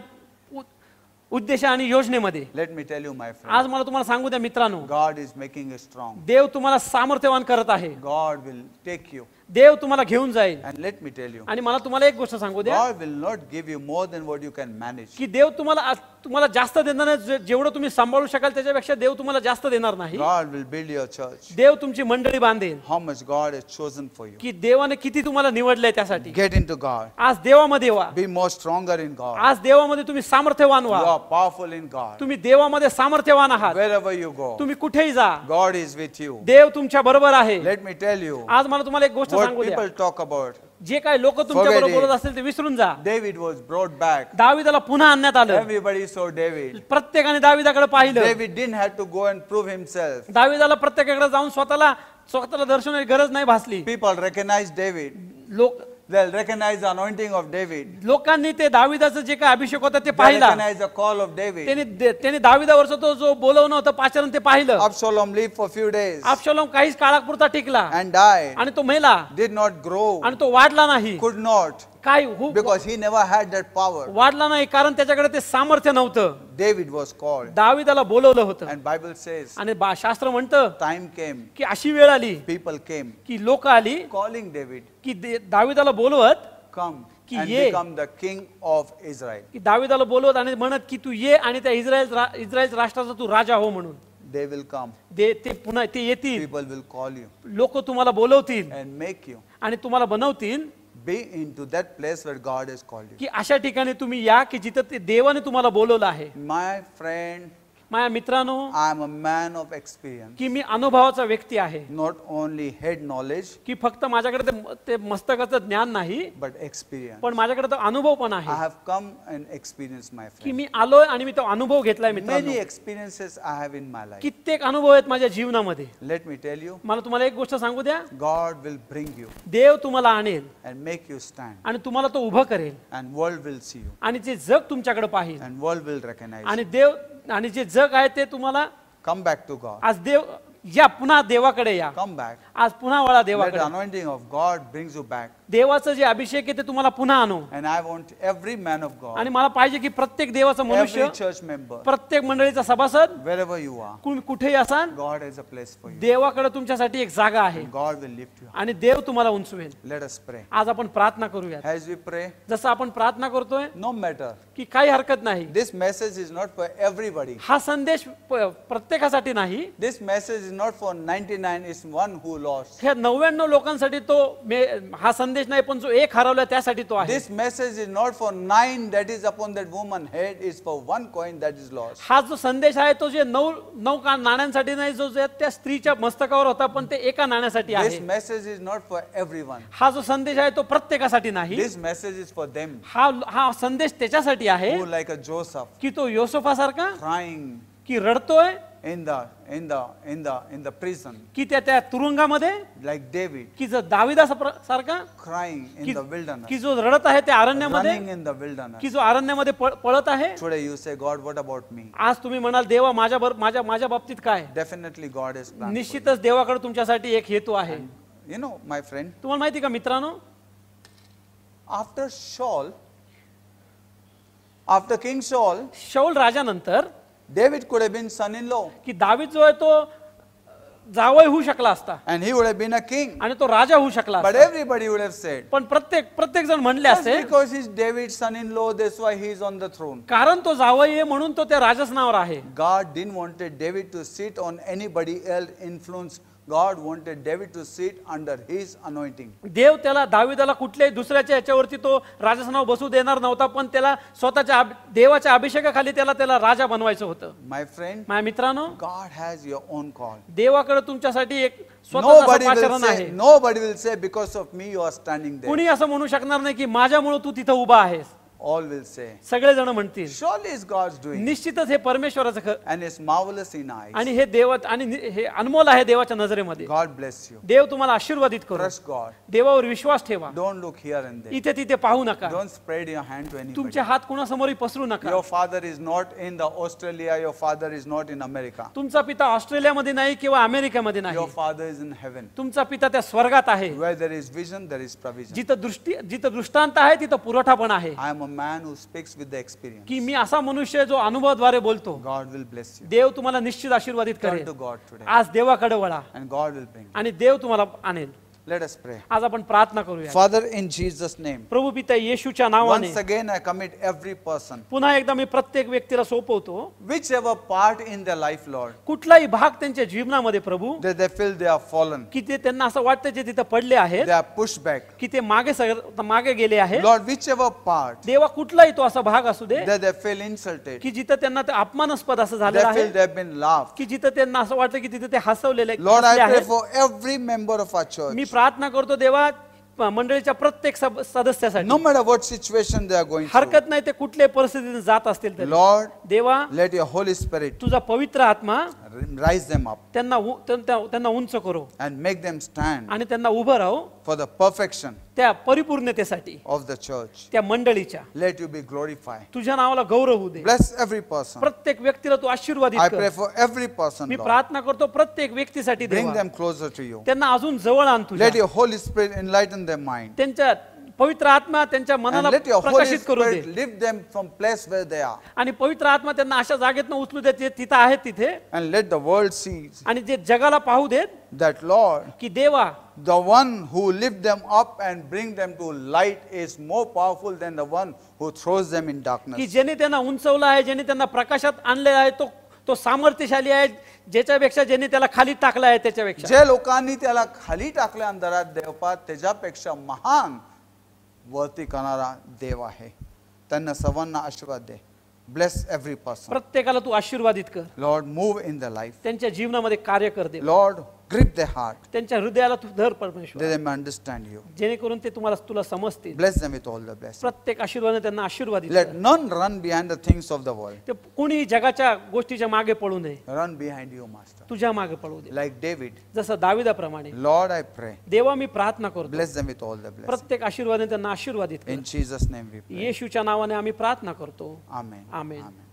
उद्देश आणि योजनेमध्ये let me tell you my friend आज मला तुम्हाला सांगू द्या मित्रांनो गॉड इज मेकिंग स्ट्रॉंग देव तुम्हाला सामर्थ्यवान करत आहे गॉड विल टेक यू देव तुम्हाला घेऊन जाईल आणि लेट मी टेल यू आणि मला तुम्हाला एक गोष्ट सांगू द्या I will not give you more than what you can manage की देव तुम्हाला तुम्हाला जास्त देणार नाही जेवढं तुम्ही सांभाळू शकाल त्याच्यापेक्षा देव तुम्हाला जास्त देणार नाही God will build your church देव तुमची मंडळी बांधेल how much God has chosen for you की देवाने किती तुम्हाला निवडलंय त्यासाठी गेट इन टू गॉड आज देवामध्ये व्हा be most stronger in God आज देवामध्ये तुम्ही सामर्थ्यवान वा व्हा आर पॉवरफुल इन गॉड तुम्ही देवामध्ये सामर्थ्यवान आहात एव्हर यू गो तुम्ही कुठेही जा गॉड इज विथ यू देव तुमच्या बरोबर आहे लेट मी टेल यू आज मला तुम्हाला एक गोष्ट सांगू जे काय लोक तुमच्याबरोबर बोलत असतील ते विसरून जा डेव्हिड वॉज ब्रॉड बॅक दाविदाला पुन्हा आणण्यात आलं एव्हरीबडी सो डेव्हिड प्रत्येकाने दाविदाकडे पाहिलं David didn't had to go and prove himself दाविदाला प्रत्येकाकडे जाऊन स्वतःला स्वतःला दर्शनाची गरज नाही भासली पीपल रेकॉग्नाइज डेव्हिड लोक They'll recognize the anointing of David. लोकांनी ते दाविदाचं जे काय अभिषेक होता ते They'll पाहिला recognize the call of David. त्याने त्याने दाविदावरचा तो जो बोलवणं होतं पाचारण ते पाहिलं Absalom lived for few days आपशलोम काहीच काळापुरता टिकला and died. आणि तो मेला Did not grow. आणि तो वाढला नाही Could not. काय because he never had that power वाढला नाही कारण त्याच्याकडे ते सामर्थ्य नव्हतं डेव्हिड वॉज कॉल दाविदाला बोलवलं होतं अँड बायबल सेज आणि शास्त्र म्हणत टाइम केम की अशी वेळ आली पीपल केम की लोक आली कॉलिंग डेव्हिड की दाविदाला बोलवत कम की ये come the king of Israel की दाविदाला बोलवत आणि म्हणत की तू ये आणि त्या इस्रायल इस्रायल राष्ट्राचा तू राजा हो म्हणून दे विल कम दे ते पुन्हा ते येतील पीपल विल कॉल यू लोक तुम्हाला बोलवतील अँड मेक यू आणि तुम्हाला बनवतील be into that place where God is called की अशा ठिकाणी तुम्ही या की जिथं ते देवाने तुम्हाला बोलवलं आहे माय फ्रेंड माझ्या मित्रांनो I am a man of experience की मी अनुभवाचा व्यक्ती आहे नॉट ओनली हेड नॉलेज की फक्त माझ्याकडे ते मस्तकाचं ज्ञान नाही बट एक्सपिरियन्स पण माझ्याकडे तो अनुभव पण आहे I have come and experience my friend की मी आलोय आणि मी तो अनुभव घेतलाय मित्रांनो many experiences I have in my life कित्येक अनुभव आहेत माझ्या जीवनामध्ये लेट मी टेल यू मला तुम्हाला एक गोष्ट सांगू द्या गॉड विल ब्रिंग यू देव तुम्हाला आणेल अँड मेक यू स्टँड आणि तुम्हाला तो उभा करेल and world will see you आणि जे जग तुमच्याकडे पाहिजे अँड वर्ल्ड विल रेकग्नाइज आणि देव आणि जे जग आहे ते तुम्हाला कम बॅक टू गॉड आज देव या पुन्हा देवाकडे या कम बॅक आज पुन्हा वळा देवाकडे anointing of God brings you देवाचं जे अभिषेक आहे ते तुम्हाला पुन्हा आणू and I want every man of God आणि मला पाहिजे की प्रत्येक देवाचा मनुष्य चर्च मेंबर प्रत्येक मंडळीचा सभासद यू आर कुठेही असाल God is a place for you देवाकडे तुमच्यासाठी एक जागा आहे गॉड विल लिफ्ट यू आणि देव तुम्हाला उंचवेल लेट अस प्रे आज आपण प्रार्थना करूया एज वी प्रे जसं आपण प्रार्थना करतोय नो मॅटर की काही हरकत नाही this message is not for everybody हा संदेश प्रत्येकासाठी नाही this message is not for ninety nine is one who lost ह्या नव्याण्णव लोकांसाठी तो हा संदेश संदेश नाही पण जो एक हरवला त्यासाठी तो आहे this message is not for nine that is upon that woman had is for one coin that is lost हा जो संदेश आहे तो जे नऊ नऊ नाण्यांसाठी नाही जो त्या स्त्रीच्या मस्तकावर होता पण ते एका नाण्यासाठी आहे message is not for every हा जो संदेश आहे तो प्रत्येकासाठी नाही this message is for them हा हा संदेश त्याच्यासाठी आहे लाईक अ जोसफ की तो योसफा सारखा की रडतोय in the in the in the in the prison की त्या त्या तुरुंगामध्ये लाईक डेव्हिड की जो दाविदा सारखा क्राईंग इन द बिल्डन की जो रडत आहे त्या अरण्यामध्ये इन द बिल्डन की जो अरण्यामध्ये पळत आहे थोडे you say God what about me आज तुम्ही म्हणाल देवा माझ्या माझ्या माझ्या बाबतीत काय डेफिनेटली गॉड इज प्लान निश्चितच देवाकडे तुमच्यासाठी एक हेतू आहे यु नो माय फ्रेंड तुम्हाला माहिती का मित्रांनो after Saul after king Saul Saul राजानंतर David could have been son-in-law. की दावीद जो आहे तो जावई होऊ शकला असता and he would have been a king आणि तो राजा होऊ शकला but everybody would have said पण प्रत्येक प्रत्येक जण म्हणले असते because is David son in law this why he is on the throne कारण तो जावय आहे म्हणून तो त्या राजस नावावर आहे God didn't wanted David to sit on anybody else influence God wanted David to sit under his anointing. देव त्याला दाविदाला कुठल्याही दुसऱ्याच्या याच्यावरती तो राजस्थानावर बसू देणार नव्हता पण त्याला स्वतःच्या देवाच्या अभिषेकाखाली त्याला त्याला राजा बनवायचं होतं माय फ्रेंड माय मित्रांनो God has your own call देवाकडे तुमच्यासाठी एक nobody will nobody because of me of me you कुणी असं म्हणू शकणार नाही की माझ्यामुळे तू तिथं उभा आहेस ऑल विल से सगळे जण म्हणतील शॉल इज गॉड डूइंग निश्चितच हे परमेश्वराचं खर अँड इट्स इन आय आणि हे देवत आणि हे अनमोल आहे देवाच्या नजरेमध्ये गॉड ब्लेस यू देव तुम्हाला आशीर्वादित करू ट्रस्ट गॉड देवावर विश्वास ठेवा don't look here and there इथे तिथे पाहू नका don't spread your hand to any तुमचे हात कोणासमोरही पसरू नका your father is not in the Australia your father is not in America तुमचा पिता ऑस्ट्रेलियामध्ये नाही किंवा अमेरिकेमध्ये नाही your father is in heaven तुमचा पिता त्या स्वर्गात आहे where there is vision there is provision जिथे दृष्टी जिथे दृष्टांत आहे तिथे पुरवठा पण आहे I am man who speaks with the experience. की मी असा मनुष्य जो अनुभवाद्वारे बोलतो गॉड विल bless you. देव तुम्हाला निश्चित आशीर्वादित Turn करेल to God today. आज देवाकडे वळा And गॉड विल bring आणि देव तुम्हाला आणेल Let us pray. आज आपण प्रार्थना करूया फादर इन जीजस नेम प्रभू पिता येशूच्या नावाने once again I commit every person पुन्हा एकदा मी प्रत्येक व्यक्तीला सोपवतो whichever part in their life lord कुठलाही भाग त्यांच्या जीवनामध्ये प्रभू they they feel they are fallen की ते त्यांना असं वाटतं जे तिथे पडले आहे दे आर पुश बॅक की ते मागे मागे गेले आहे लॉर्ड व्हिच एवर पार्ट देवा कुठलाही तो असा भाग असू दे दे दे फील इंसल्टेड की जिथे त्यांना ते अपमानास्पद असं झालेलं आहे they feel they have been laugh की जिथे त्यांना असं वाटतं की तिथे ते हसवलेले आहे lord I pray for every member of our church प्रार्थना करतो देवा मंडळीच्या प्रत्येक सदस्यासाठी नो मॅड व्हॉट सिच्युएशन हरकत नाही ते कुठल्या परिस्थितीत जात असतील लॉर्ड देवा लेट युअर होली स्पिरिट तुझा पवित्र आत्मा raise them up त्यांना त्यांना उंच करो and make them stand आणि त्यांना राहो for the perfection त्या परिपूर्णतेसाठी of the church त्या let you be glorified तुझ्या नावाला दे bless every person प्रत्येक व्यक्तीला तू I pray for every person मी प्रार्थना करतो प्रत्येक व्यक्तीसाठी bring them closer to you त्यांना अजून जवळ आण तुझ्या let your holy spirit enlighten their mind पवित्र आत्मा त्यांच्या मनाला प्रकाशित करू दे them from place where they are आणि पवित्र आत्मा त्यांना अशा जागेत उचलू दे जे तिथे आहेत तिथे and let the world see आणि जे जगाला पाहू देत दॅट लॉर्ड की देवा the one who lift them up and bring them to light is more powerful than the one who throws them in darkness की ज्याने त्यांना उंचवलं आहे ज्याने त्यांना प्रकाशात आणले आहे तो तो सामर्थ्यशाली आहे ज्याच्यापेक्षा ज्याने त्याला खाली टाकलं आहे त्याच्यापेक्षा जे लोकांनी त्याला खाली टाकले अंधारात देवपात त्याच्यापेक्षा महान वरती करणारा देव आहे त्यांना सर्वांना आशीर्वाद दे ब्लेस एव्हरी पर्सन प्रत्येकाला तू आशीर्वादित कर lord move in the life त्यांच्या जीवनामध्ये कार्य कर दे लॉर्ड grip their heart. त्यांच्या हृदयाला तू धर परमेश्वर. Let them understand you. जेणेकरून ते तुम्हाला तुला समजतील. Bless them with all the blessings. प्रत्येक आशीर्वादाने त्यांना आशीर्वाद दे. Let none run behind the things of the world. ते कोणी जगाच्या गोष्टीच्या मागे पडू नये. Run behind you master. तुझ्या मागे पडू दे. Like David. जसं दाविदाप्रमाणे. Lord I pray. देवा मी प्रार्थना करतो. Bless them with all the blessings. प्रत्येक आशीर्वादाने त्यांना आशीर्वादित कर. In Jesus name we pray. येशूच्या नावाने आम्ही प्रार्थना करतो. Amen. Amen. Amen.